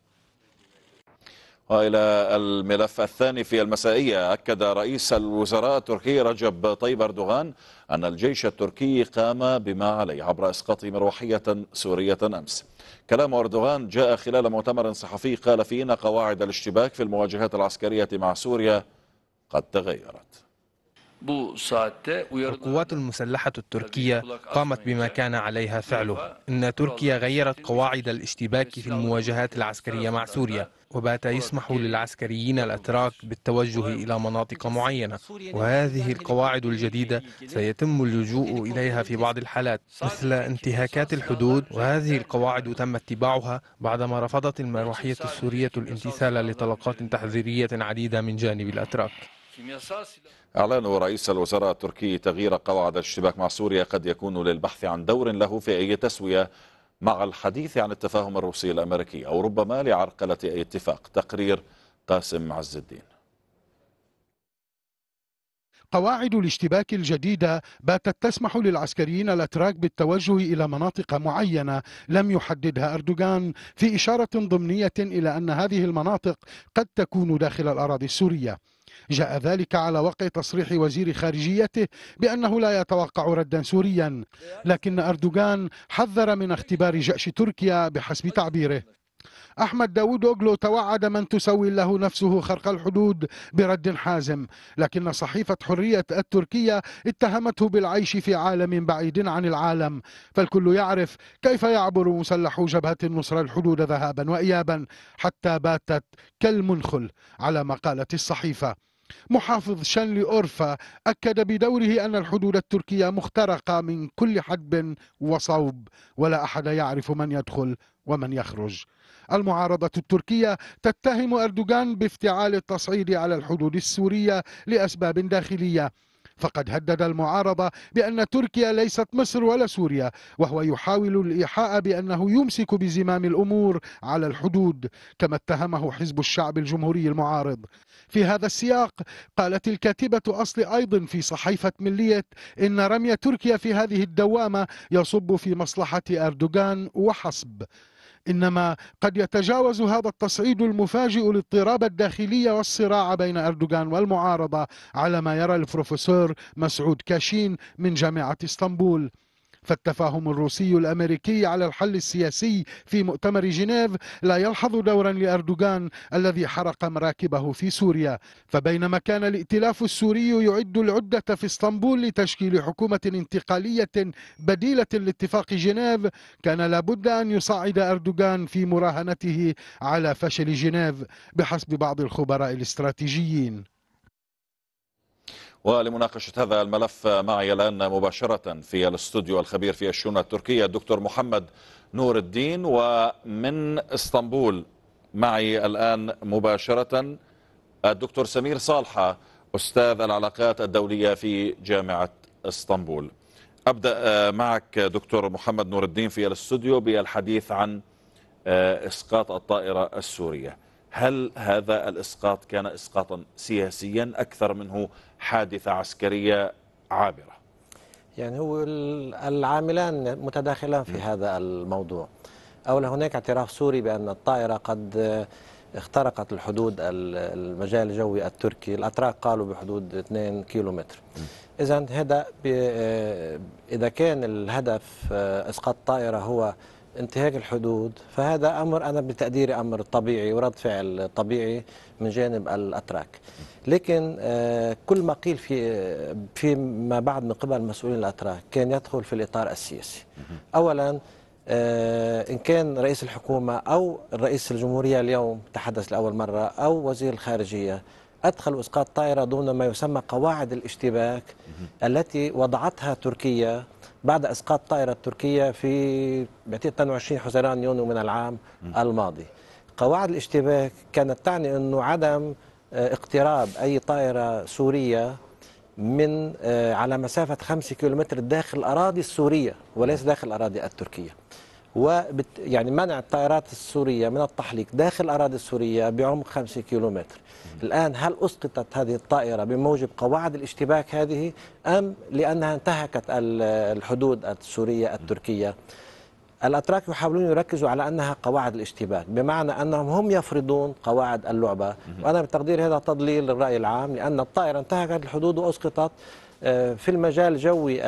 وإلى الملف الثاني في المسائية أكد رئيس الوزراء التركي رجب طيب أردوغان أن الجيش التركي قام بما عليه عبر إسقاط مروحية سورية أمس كلام أردوغان جاء خلال مؤتمر صحفي قال فيه أن قواعد الاشتباك في المواجهات العسكرية مع سوريا قد تغيرت القوات المسلحة التركية قامت بما كان عليها فعله إن تركيا غيرت قواعد الاشتباك في المواجهات العسكرية مع سوريا وبات يسمح للعسكريين الأتراك بالتوجه إلى مناطق معينة وهذه القواعد الجديدة سيتم اللجوء إليها في بعض الحالات مثل انتهاكات الحدود وهذه القواعد تم اتباعها بعدما رفضت المروحية السورية الامتثال لطلقات تحذيرية عديدة من جانب الأتراك أعلان رئيس الوزراء التركي تغيير قواعد الاشتباك مع سوريا قد يكون للبحث عن دور له في أي تسوية مع الحديث عن التفاهم الروسي الأمريكي أو ربما لعرقلة أي اتفاق تقرير قاسم عز الدين قواعد الاشتباك الجديدة باتت تسمح للعسكريين الأتراك بالتوجه إلى مناطق معينة لم يحددها أردوغان في إشارة ضمنية إلى أن هذه المناطق قد تكون داخل الأراضي السورية جاء ذلك على وقع تصريح وزير خارجيته بأنه لا يتوقع ردا سوريا لكن أردوغان حذر من اختبار جأش تركيا بحسب تعبيره أحمد داود أوغلو توعد من تسوي له نفسه خرق الحدود برد حازم لكن صحيفة حرية التركية اتهمته بالعيش في عالم بعيد عن العالم فالكل يعرف كيف يعبر مسلح جبهة النصرة الحدود ذهابا وإيابا حتى باتت كالمنخل على مقالة الصحيفة محافظ شنلي أورفا أكد بدوره أن الحدود التركية مخترقة من كل حدب وصوب ولا أحد يعرف من يدخل ومن يخرج المعارضة التركية تتهم أردوغان بافتعال التصعيد على الحدود السورية لأسباب داخلية فقد هدد المعارضة بأن تركيا ليست مصر ولا سوريا وهو يحاول الإيحاء بأنه يمسك بزمام الأمور على الحدود كما اتهمه حزب الشعب الجمهوري المعارض في هذا السياق قالت الكاتبة أصل أيضا في صحيفة ملية إن رمي تركيا في هذه الدوامة يصب في مصلحة أردوغان وحسب إنما قد يتجاوز هذا التصعيد المفاجئ الاضطراب الداخلي والصراع بين أردوغان والمعارضة على ما يرى البروفيسور مسعود كاشين من جامعة اسطنبول فالتفاهم الروسي الامريكي على الحل السياسي في مؤتمر جنيف لا يلحظ دورا لاردوغان الذي حرق مراكبه في سوريا فبينما كان الائتلاف السوري يعد العده في اسطنبول لتشكيل حكومه انتقاليه بديله لاتفاق جنيف كان لابد ان يصعد اردوغان في مراهنته على فشل جنيف بحسب بعض الخبراء الاستراتيجيين ولمناقشة هذا الملف معي الآن مباشرة في الاستوديو الخبير في الشؤون التركية الدكتور محمد نور الدين ومن اسطنبول معي الآن مباشرة الدكتور سمير صالحة أستاذ العلاقات الدولية في جامعة اسطنبول أبدأ آه، معك دكتور محمد نور الدين في الاستوديو بالحديث عن آه، إسقاط الطائرة السورية هل هذا الإسقاط كان إسقاطا سياسيا أكثر منه حادثة عسكرية عابرة يعني هو العاملان متداخلان في م. هذا الموضوع أولا هناك اعتراف سوري بأن الطائرة قد اخترقت الحدود المجال الجوي التركي الأتراك قالوا بحدود 2 كيلومتر إذا هذا إذا كان الهدف إسقاط طائرة هو انتهاك الحدود فهذا امر انا بتقديري امر طبيعي ورد فعل طبيعي من جانب الاتراك لكن آه، كل ما قيل في فيما بعد من قبل مسؤولين الاتراك كان يدخل في الاطار السياسي اولا آه، ان كان رئيس الحكومه او رئيس الجمهوريه اليوم تحدث لاول مره او وزير الخارجيه أدخل إسقاط طائرة ضمن ما يسمى قواعد الاشتباك التي وضعتها تركيا بعد اسقاط طائره تركيه في 22 حزيران يونيو من العام الماضي. قواعد الاشتباك كانت تعني انه عدم آه، اقتراب اي طائره سوريه من آه، على مسافه 5 كيلومتر داخل الاراضي السوريه وليس داخل الاراضي التركيه. و يعني منع الطائرات السورية من التحليق داخل الاراضي السورية بعمق 5 كيلومتر الآن هل أسقطت هذه الطائرة بموجب قواعد الاشتباك هذه أم لأنها انتهكت الحدود السورية التركية الأتراك يحاولون يركزوا على أنها قواعد الاشتباك بمعنى أنهم هم يفرضون قواعد اللعبة وأنا بتقدير هذا تضليل للرأي العام لأن الطائرة انتهكت الحدود وأسقطت آه، في المجال الجوي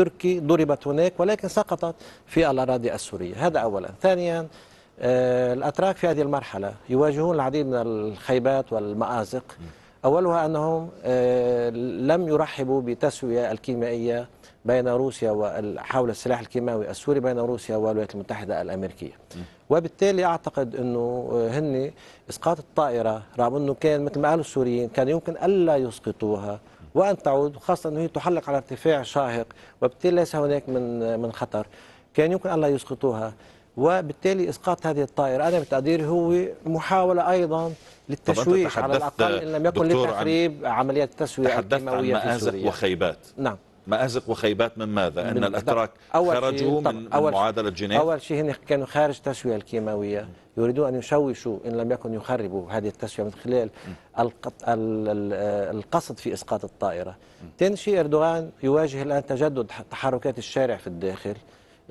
التركي ضربت هناك ولكن سقطت في الأراضي السورية هذا أولا ثانيا آه، الأتراك في هذه المرحلة يواجهون العديد من الخيبات والمآزق أولها أنهم آه، لم يرحبوا بتسوية الكيميائية بين روسيا حول السلاح الكيماوي السوري بين روسيا والولايات المتحدة الأمريكية وبالتالي أعتقد أنه آه، هن إسقاط الطائرة رغم أنه كان مثل ما قالوا السوريين كان يمكن ألا يسقطوها وان تعود خاصه انه هي تحلق على ارتفاع شاهق وبالتالي ليس هناك من من خطر كان يمكن ان لا يسقطوها وبالتالي اسقاط هذه الطائره انا بتقديري هو محاوله ايضا للتشويش على الاقل ان لم يكن لتخريب عمليات التسويه الكيماويه عن مآزق وخيبات نعم مأزق وخيبات من ماذا؟ أن الأتراك خرجوا من أول معادلة جنيف أول شيء هن كانوا خارج التسوية الكيماوية يريدون أن يشوشوا إن لم يكن يخربوا هذه التسوية من خلال القصد في إسقاط الطائرة ثاني شيء أردوغان يواجه الآن تجدد تحركات الشارع في الداخل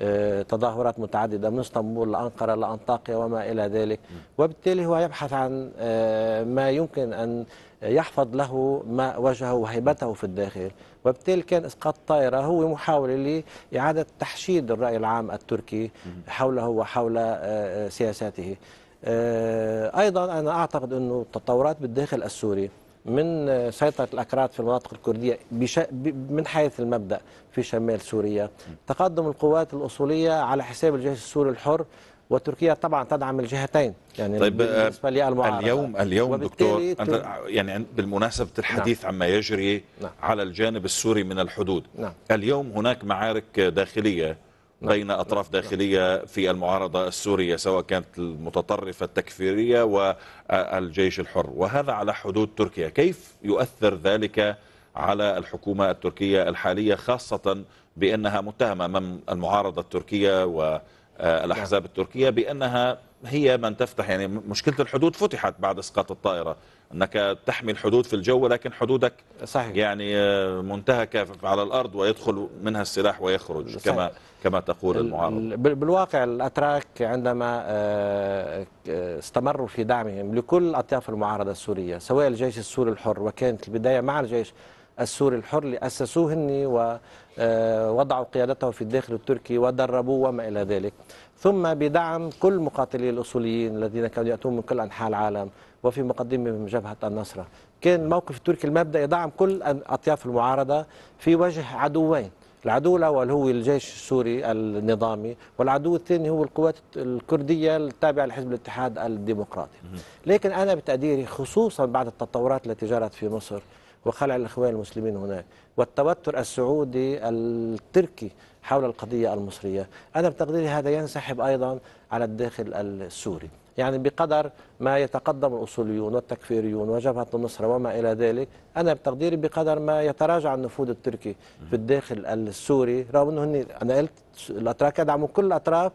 آه، تظاهرات متعددة من اسطنبول لأنقرة لأنطاقيا وما إلى ذلك وبالتالي هو يبحث عن آه، ما يمكن أن يحفظ له ما وجهه وهيبته في الداخل وبالتالي كان اسقاط الطائره هو محاوله لاعاده تحشيد الراي العام التركي حوله وحول آه، آه، سياساته آه، ايضا انا اعتقد انه التطورات بالداخل السوري من سيطرة الأكراد في المناطق الكردية بش... ب... من حيث المبدأ في شمال سوريا تقدم القوات الأصولية على حساب الجيش السوري الحر وتركيا طبعا تدعم الجهتين يعني طيب آه، بالنسبه للمعارضه اليوم اليوم دكتور أنت يعني بالمناسبه الحديث نعم. عما يجري نعم. على الجانب السوري من الحدود نعم. اليوم هناك معارك داخليه نعم. بين نعم. أطراف داخلية في المعارضة السورية سواء كانت المتطرفة التكفيرية والجيش الحر وهذا على حدود تركيا كيف يؤثر ذلك على الحكومة التركية الحالية خاصة بأنها متهمة أمام المعارضة التركية و آه، الأحزاب التركية بأنها هي من تفتح يعني مشكلة الحدود فتحت بعد إسقاط الطائرة أنك تحمي الحدود في الجو لكن حدودك صحيح. يعني آه، منتهكة على الأرض ويدخل منها السلاح ويخرج صحيح. كما كما تقول المعارضة بالواقع الأتراك عندما آه، استمروا في دعمهم لكل أطياف المعارضة السورية سواء الجيش السوري الحر وكانت البداية مع الجيش السوري الحر اللي أسسوه هني آه، وضعوا قيادته في الداخل التركي ودربوه وما إلى ذلك ثم بدعم كل مقاتلي الأصوليين الذين كانوا يأتون من كل أنحاء العالم وفي مقدمهم جبهة النصرة كان الموقف التركي المبدأ يدعم كل أطياف المعارضة في وجه عدوين العدو الأول هو الجيش السوري النظامي والعدو الثاني هو القوات الكردية التابعة لحزب الاتحاد الديمقراطي لكن أنا بتقديري خصوصا بعد التطورات التي جرت في مصر وخلع الإخوان المسلمين هناك والتوتر السعودي التركي حول القضية المصرية أنا بتقديري هذا ينسحب أيضا على الداخل السوري يعني بقدر ما يتقدم الأصوليون والتكفيريون وجبهة النصرة وما إلى ذلك أنا بتقديري بقدر ما يتراجع النفوذ التركي في الداخل السوري رغم أنه هني أنا قلت الأتراك يدعموا كل الأطراف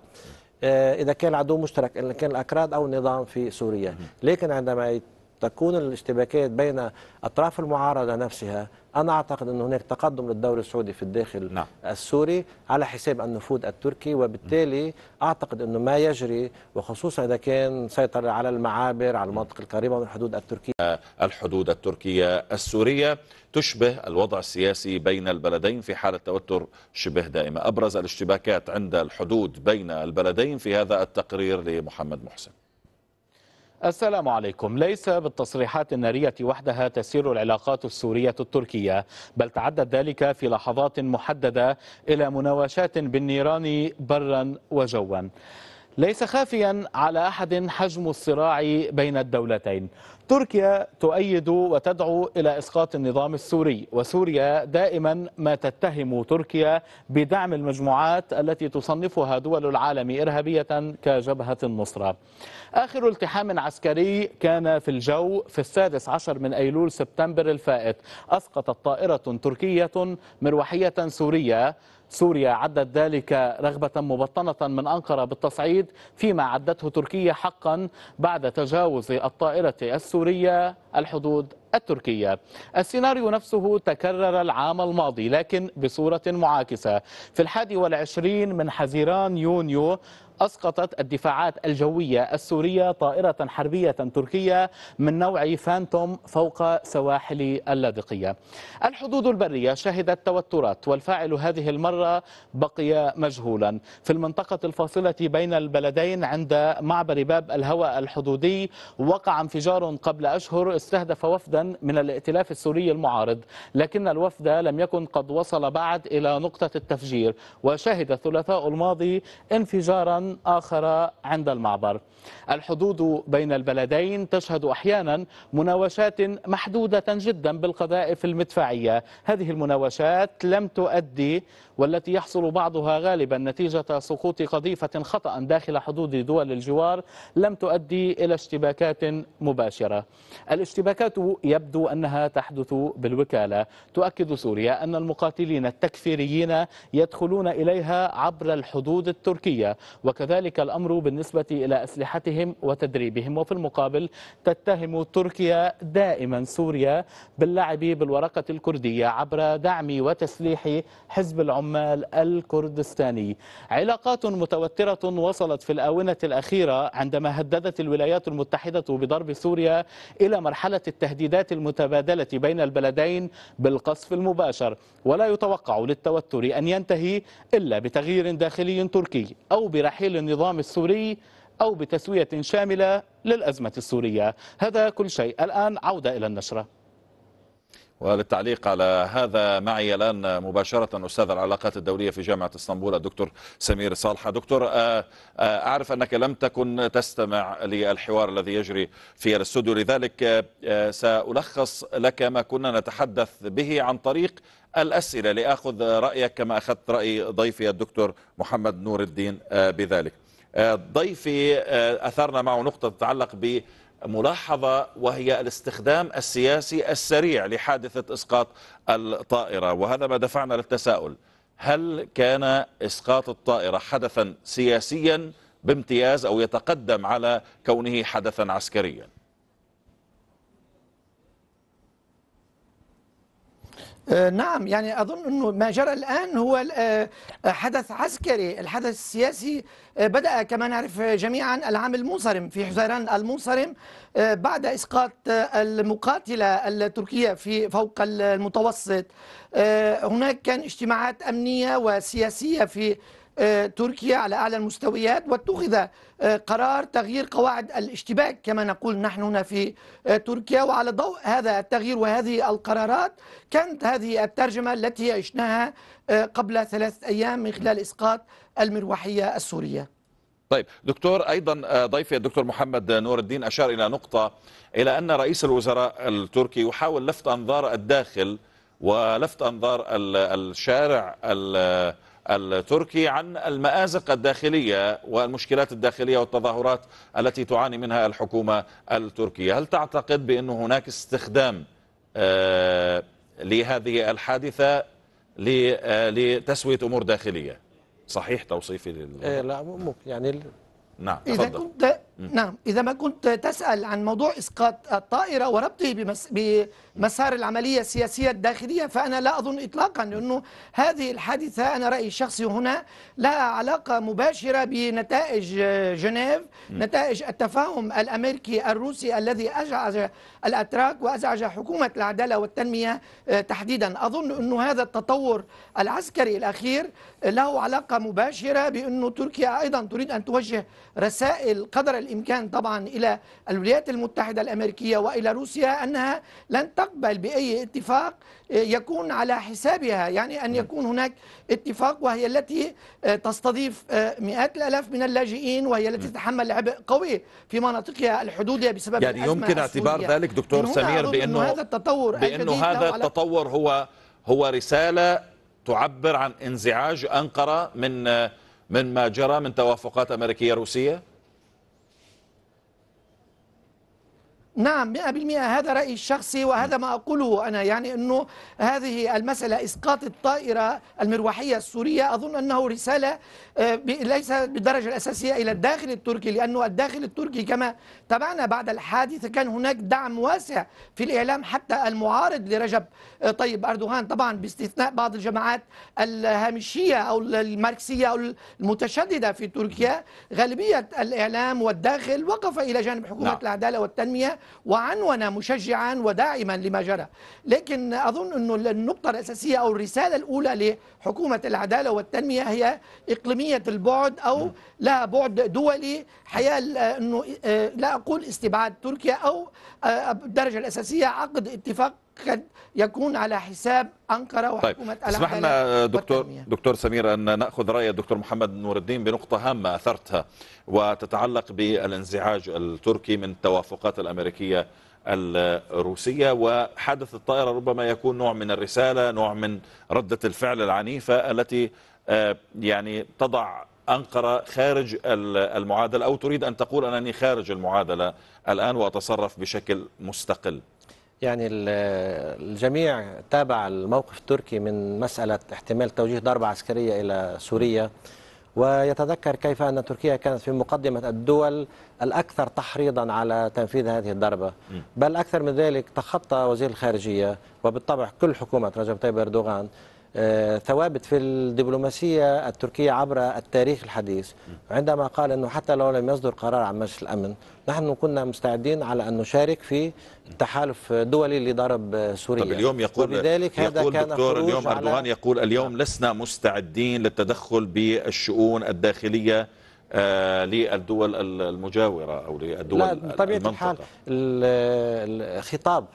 آه، إذا كان العدو مشترك إن كان الأكراد أو النظام في سوريا لكن عندما تكون الاشتباكات بين أطراف المعارضة نفسها أنا أعتقد أن هناك تقدم للدور السعودي في الداخل نعم. السوري على حساب النفوذ التركي وبالتالي أعتقد أنه ما يجري وخصوصا إذا كان سيطر على المعابر على المناطق القريبة من الحدود التركية الحدود التركية السورية تشبه الوضع السياسي بين البلدين في حالة توتر شبه دائمة أبرز الاشتباكات عند الحدود بين البلدين في هذا التقرير لمحمد محسن السلام عليكم ليس بالتصريحات النارية وحدها تسير العلاقات السورية التركية بل تعدد ذلك في لحظات محددة إلى مناوشات بالنيران برا وجوا ليس خافيا على أحد حجم الصراع بين الدولتين تركيا تؤيد وتدعو إلى إسقاط النظام السوري وسوريا دائما ما تتهم تركيا بدعم المجموعات التي تصنفها دول العالم إرهابية كجبهة النصرة آخر التحام عسكري كان في الجو في السادس عشر من أيلول سبتمبر الفائت أسقطت طائرة تركية مروحية سورية سوريا عدت ذلك رغبة مبطنة من أنقرة بالتصعيد فيما عدته تركيا حقا بعد تجاوز الطائرة السورية الحدود التركية السيناريو نفسه تكرر العام الماضي لكن بصورة معاكسة في الحادي والعشرين من حزيران يونيو أسقطت الدفاعات الجوية السورية طائرة حربية تركية من نوع فانتوم فوق سواحل اللاذقية الحدود البرية شهدت توترات والفاعل هذه المرة بقي مجهولا في المنطقة الفاصلة بين البلدين عند معبر باب الهواء الحدودي وقع انفجار قبل أشهر استهدف وفدا من الائتلاف السوري المعارض لكن الوفد لم يكن قد وصل بعد إلى نقطة التفجير وشهد الثلاثاء الماضي انفجارا آخر عند المعبر الحدود بين البلدين تشهد أحيانا مناوشات محدودة جدا بالقذائف المدفعية هذه المناوشات لم تؤدي والتي يحصل بعضها غالبا نتيجة سقوط قذيفة خطأ داخل حدود دول الجوار لم تؤدي إلى اشتباكات مباشرة الاشتباكات يبدو أنها تحدث بالوكالة تؤكد سوريا أن المقاتلين التكفيريين يدخلون إليها عبر الحدود التركية وكذلك الأمر بالنسبة إلى أسلحتهم وتدريبهم وفي المقابل تتهم تركيا دائما سوريا باللعب بالورقة الكردية عبر دعم وتسليح حزب العمال الكردستاني علاقات متوترة وصلت في الآونة الأخيرة عندما هددت الولايات المتحدة بضرب سوريا إلى مرحلة التهديدات المتبادلة بين البلدين بالقصف المباشر ولا يتوقع للتوتر أن ينتهي إلا بتغيير داخلي تركي أو برحيل مراحل النظام السوري أو بتسوية شاملة للأزمة السورية هذا كل شيء الآن عودة إلى النشرة وللتعليق على هذا معي الآن مباشرة أستاذ العلاقات الدولية في جامعة اسطنبول الدكتور سمير صالحة دكتور آه، آه، أعرف أنك لم تكن تستمع للحوار الذي يجري في الاستوديو لذلك آه، سألخص لك ما كنا نتحدث به عن طريق الأسئلة لأخذ رأيك كما أخذت رأي ضيفي الدكتور محمد نور الدين بذلك ضيفي أثرنا معه نقطة تتعلق ب ملاحظة وهي الاستخدام السياسي السريع لحادثة إسقاط الطائرة وهذا ما دفعنا للتساؤل هل كان إسقاط الطائرة حدثا سياسيا بامتياز أو يتقدم على كونه حدثا عسكريا آه، نعم يعني أظن أنه ما جرى الآن هو آه، حدث عسكري الحدث السياسي آه، بدأ كما نعرف جميعا العام المنصرم في حزيران المنصرم بعد إسقاط المقاتلة التركية في فوق المتوسط هناك كان اجتماعات أمنية وسياسية في آه، تركيا على أعلى المستويات واتخذ آه، قرار تغيير قواعد الاشتباك كما نقول نحن هنا في آه، تركيا وعلى ضوء هذا التغيير وهذه القرارات كانت هذه الترجمة التي عشناها قبل ثلاثة أيام من خلال إسقاط المروحية السورية طيب دكتور ايضا ضيفي الدكتور محمد نور الدين اشار الى نقطه الى ان رئيس الوزراء التركي يحاول لفت انظار الداخل ولفت انظار الشارع التركي عن المآزق الداخلية والمشكلات الداخلية والتظاهرات التي تعاني منها الحكومة التركية هل تعتقد بأن هناك استخدام آه، لهذه الحادثة آه، لتسوية أمور داخلية صحيح توصيفي لل... إيه، لا ممكن يعني ال... نعم إذا كنت نعم إذا ما كنت تسأل عن موضوع إسقاط الطائرة وربطه بمس... بمسار العملية السياسية الداخلية فأنا لا أظن إطلاقا لأنه هذه الحادثة أنا رأيي الشخصي هنا لها علاقة مباشرة بنتائج جنيف نتائج التفاهم الأمريكي الروسي الذي أزعج الأتراك وأزعج حكومة العدالة والتنمية آه، تحديدا أظن أن هذا التطور العسكري الأخير له علاقة مباشرة بأنه تركيا أيضا تريد أن توجه رسائل قدر الإمكان طبعا إلى الولايات المتحدة الأمريكية وإلى روسيا أنها لن تقبل بأي اتفاق آه، يكون على حسابها يعني أن نعم. يكون هناك اتفاق وهي التي آه، تستضيف آه، مئات الألاف من اللاجئين وهي التي نعم. تتحمل عبء قوي في مناطقها الحدودية بسبب يعني يمكن اعتبار السورية. ذلك دكتور سمير بأنه هذا التطور بأنه هذا التطور هو هو رسالة تعبر عن انزعاج أنقرة من من ما جرى من توافقات أمريكية روسية؟ نعم مئة بالمئة هذا رأيي الشخصي وهذا ما أقوله أنا يعني أنه هذه المسألة إسقاط الطائرة المروحية السورية أظن أنه رسالة آه، ليس بالدرجة الأساسية إلى الداخل التركي لأنه الداخل التركي كما تابعنا بعد الحادثه كان هناك دعم واسع في الإعلام حتى المعارض لرجب آه، طيب أردوغان طبعا باستثناء بعض الجماعات الهامشية أو الماركسية أو المتشددة في تركيا غالبية الإعلام والداخل وقف إلى جانب حكومة لا. نعم. العدالة والتنمية وعنون مشجعا وداعما لما جرى لكن أظن انه النقطة الأساسية أو الرسالة الأولى لحكومة العدالة والتنمية هي إقليمية اهميه البعد أو نعم. لها بعد دولي حيال آه، أنه آه، لا أقول استبعاد تركيا أو آه، الدرجة الأساسية عقد اتفاق قد يكون على حساب انقره طيب، وحكومه طيب. اسمح لنا دكتور والتنمية. دكتور سمير ان ناخذ راي الدكتور محمد نور الدين بنقطه هامه اثرتها وتتعلق بالانزعاج التركي من التوافقات الامريكيه الروسيه وحدث الطائره ربما يكون نوع من الرساله نوع من رده الفعل العنيفه التي آه، يعني تضع أنقرة خارج المعادلة أو تريد أن تقول أنني خارج المعادلة الآن وأتصرف بشكل مستقل يعني الجميع تابع الموقف التركي من مسألة احتمال توجيه ضربة عسكرية إلى سوريا ويتذكر كيف أن تركيا كانت في مقدمة الدول الأكثر تحريضا على تنفيذ هذه الضربة بل أكثر من ذلك تخطى وزير الخارجية وبالطبع كل حكومة رجب طيب أردوغان آه، ثوابت في الدبلوماسية التركية عبر التاريخ الحديث عندما قال أنه حتى لو لم يصدر قرار عن مجلس الأمن نحن كنا مستعدين على أن نشارك في تحالف دولي اللي ضرب سوريا طب اليوم يقول وبذلك يقول هذا يقول كان دكتور اليوم أردوغان يقول اليوم نعم. لسنا مستعدين للتدخل بالشؤون الداخلية آه، للدول المجاورة أو للدول لا بطبيعة الحال الخطاب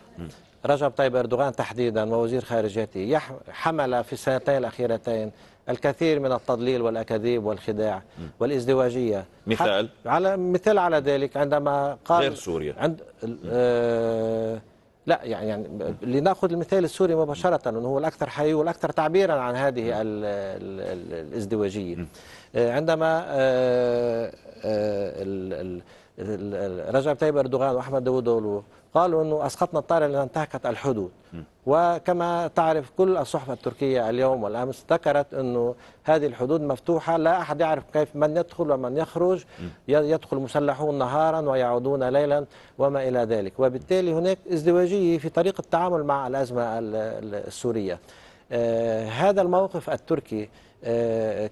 رجب طيب أردوغان تحديدا ووزير خارجيته حمل في السنتين الأخيرتين الكثير من التضليل والأكاذيب والخداع والازدواجية مثال على مثال على ذلك عندما قال غير سوريا عند آه، لا يعني, يعني لناخذ المثال السوري مباشرة أنه هو الأكثر حي والأكثر تعبيرا عن هذه الازدواجية آه، عندما آه، رجب طيب أردوغان وأحمد داوودولو قالوا أنه أسقطنا الطائرة لأنها انتهكت الحدود وكما تعرف كل الصحف التركية اليوم والأمس ذكرت أنه هذه الحدود مفتوحة لا أحد يعرف كيف من يدخل ومن يخرج يدخل مسلحون نهارا ويعودون ليلا وما إلى ذلك وبالتالي هناك ازدواجية في طريقة التعامل مع الأزمة السورية آه، هذا الموقف التركي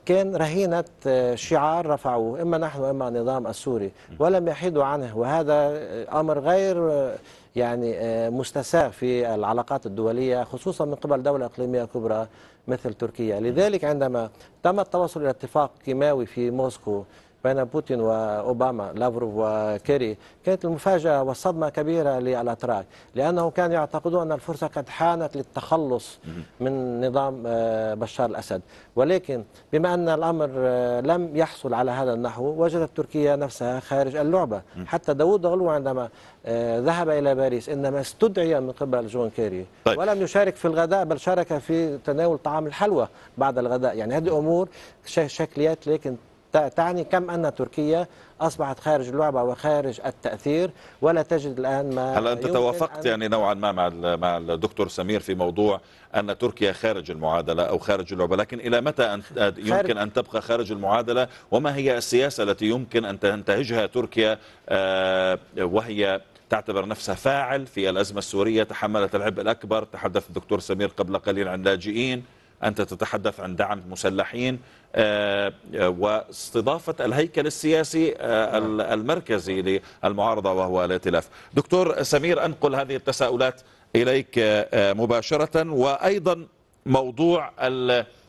كان رهينة آه، شعار رفعوه إما نحن وإما النظام السوري ولم يحيدوا عنه وهذا آه، أمر غير آه، يعني مستساغ في العلاقات الدولية خصوصا من قبل دولة إقليمية كبرى مثل تركيا لذلك عندما تم التوصل إلى اتفاق كيماوي في موسكو بين بوتين وأوباما لافروف وكيري كانت المفاجأة والصدمة كبيرة للأتراك لأنهم كانوا يعتقدون أن الفرصة قد حانت للتخلص من نظام آه، بشار الأسد ولكن بما أن الأمر آه، لم يحصل على هذا النحو وجدت تركيا نفسها خارج اللعبة حتى داوود غلو عندما آه، ذهب إلى باريس إنما استدعي من قبل جون كيري طيب. ولم يشارك في الغداء بل شارك في تناول طعام الحلوى بعد الغداء يعني هذه أمور شكليات لكن تعني كم أن تركيا أصبحت خارج اللعبة وخارج التأثير ولا تجد الآن ما هل أنت توافقت أن يعني نوعا ما مع مع الدكتور سمير في موضوع أن تركيا خارج المعادلة أو خارج اللعبة لكن إلى متى يمكن أن تبقى خارج المعادلة وما هي السياسة التي يمكن أن تنتهجها تركيا آه، وهي تعتبر نفسها فاعل في الأزمة السورية تحملت العبء الأكبر تحدث الدكتور سمير قبل قليل عن لاجئين أنت تتحدث عن دعم مسلحين آه، آه، واستضافة الهيكل السياسي آه، المركزي للمعارضة وهو الائتلاف دكتور سمير أنقل هذه التساؤلات إليك مباشرة وأيضا موضوع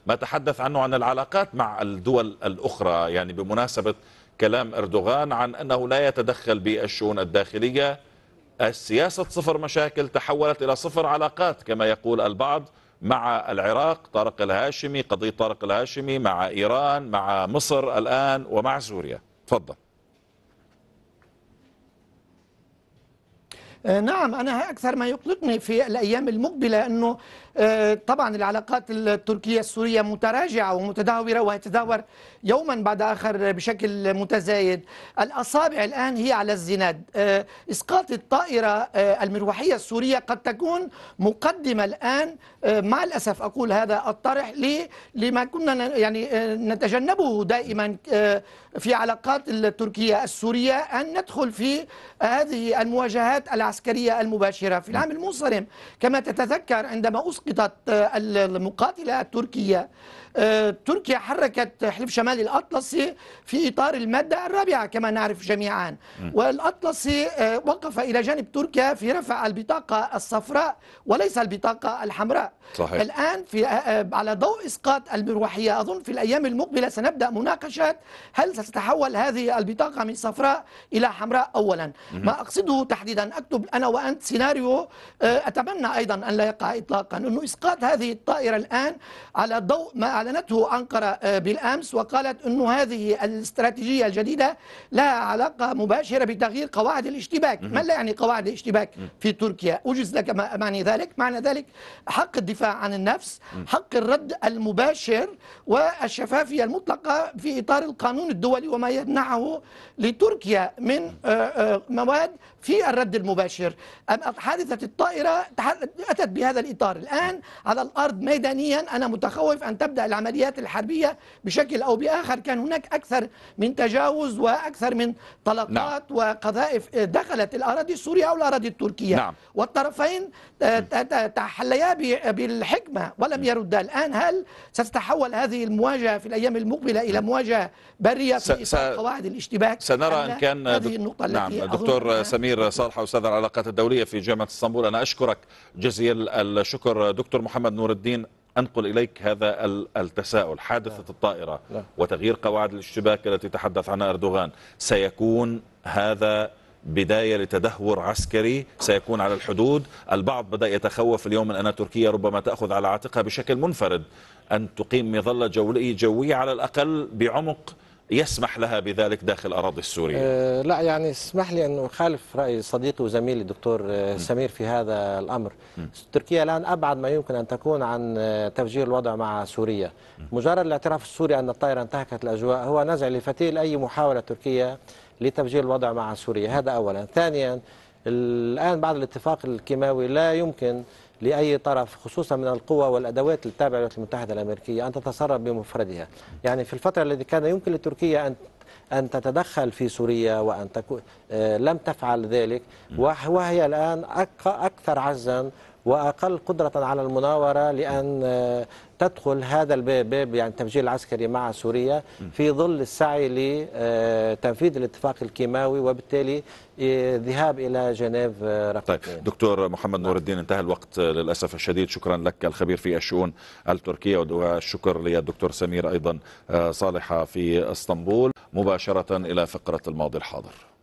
ما تحدث عنه عن العلاقات مع الدول الأخرى يعني بمناسبة كلام أردوغان عن أنه لا يتدخل بالشؤون الداخلية السياسة صفر مشاكل تحولت إلى صفر علاقات كما يقول البعض مع العراق طارق الهاشمي قضية طارق الهاشمي مع إيران مع مصر الآن ومع سوريا تفضل آه، نعم أنا أكثر ما يقلقني في الأيام المقبلة أنه آه، طبعا العلاقات التركية السورية متراجعة ومتدهورة وتدهور يوما بعد آخر بشكل متزايد الأصابع الآن هي على الزناد آه، إسقاط الطائرة آه، المروحية السورية قد تكون مقدمة الآن مع الأسف أقول هذا الطرح لما كنا يعني نتجنبه دائما في علاقات التركية السورية أن ندخل في هذه المواجهات العسكرية المباشرة في العام المنصرم كما تتذكر عندما أسقط أسقطت المقاتلة التركية آه، تركيا حركت حلف شمالي الأطلسي في إطار المادة الرابعة كما نعرف جميعا والأطلسي آه، وقف إلى جانب تركيا في رفع البطاقة الصفراء وليس البطاقة الحمراء صحيح. الآن في آه، على ضوء إسقاط المروحية أظن في الأيام المقبلة سنبدأ مناقشة هل ستتحول هذه البطاقة من صفراء إلى حمراء أولا ما أقصده تحديدا أكتب أنا وأنت سيناريو أتمنى أيضا أن لا يقع إطلاقا أنه إسقاط هذه الطائرة الآن على ضوء ما على أعلنته أنقرة آه، بالأمس وقالت أن هذه الاستراتيجية الجديدة لها علاقة مباشرة بتغيير قواعد الاشتباك ما لا يعني قواعد الاشتباك في تركيا أجز لك معنى ذلك معنى ذلك حق الدفاع عن النفس حق الرد المباشر والشفافية المطلقة في إطار القانون الدولي وما يمنعه لتركيا من آه، آه، مواد في الرد المباشر حادثة الطائرة أتت بهذا الإطار الآن على الأرض ميدانيا أنا متخوف أن تبدأ العمليات الحربية بشكل أو بآخر كان هناك أكثر من تجاوز وأكثر من طلقات نعم. وقذائف آه، دخلت الأراضي السورية أو الأراضي التركية نعم. والطرفين آه، تحليا بالحكمة ولم يردا الآن هل ستتحول هذه المواجهة في الأيام المقبلة إلى مواجهة برية في س... س... قواعد الاشتباك سنرى أن كان هذه النقطة نعم دكتور سمير منير صالحه استاذ العلاقات الدوليه في جامعه اسطنبول انا اشكرك جزيل الشكر دكتور محمد نور الدين أنقل إليك هذا التساؤل حادثة لا. نعم. الطائرة لا. نعم. وتغيير قواعد الاشتباك التي تحدث عنها أردوغان سيكون هذا بداية لتدهور عسكري سيكون على الحدود البعض بدأ يتخوف اليوم من أن تركيا ربما تأخذ على عاتقها بشكل منفرد أن تقيم مظلة جوية على الأقل بعمق يسمح لها بذلك داخل أراضي السورية أه لا يعني اسمح لي أن أخالف رأي صديقي وزميلي الدكتور آه، سمير في هذا الأمر م. تركيا الآن أبعد ما يمكن أن تكون عن آه، تفجير الوضع مع سوريا م. مجرد الاعتراف السوري أن الطائرة انتهكت الأجواء هو نزع لفتيل أي محاولة تركية لتفجير الوضع مع سوريا هذا أولا ثانيا الآن بعد الاتفاق الكيماوي لا يمكن لأي طرف خصوصا من القوى والأدوات التابعة للولايات المتحدة الأمريكية أن تتسرب بمفردها يعني في الفترة التي كان يمكن لتركيا أن أن تتدخل في سوريا وأن تكون آه، لم تفعل ذلك وهي الآن أكثر عزا وأقل قدرة على المناورة لأن آه، تدخل هذا الباب باب يعني التفجير العسكري مع سوريا في ظل السعي لتنفيذ آه، الاتفاق الكيماوي وبالتالي آه، ذهاب الى جنيف رقم طيب دكتور محمد نعم. نور الدين انتهى الوقت للاسف الشديد شكرا لك الخبير في الشؤون التركيه والشكر للدكتور سمير ايضا صالحه في اسطنبول مباشره الى فقره الماضي الحاضر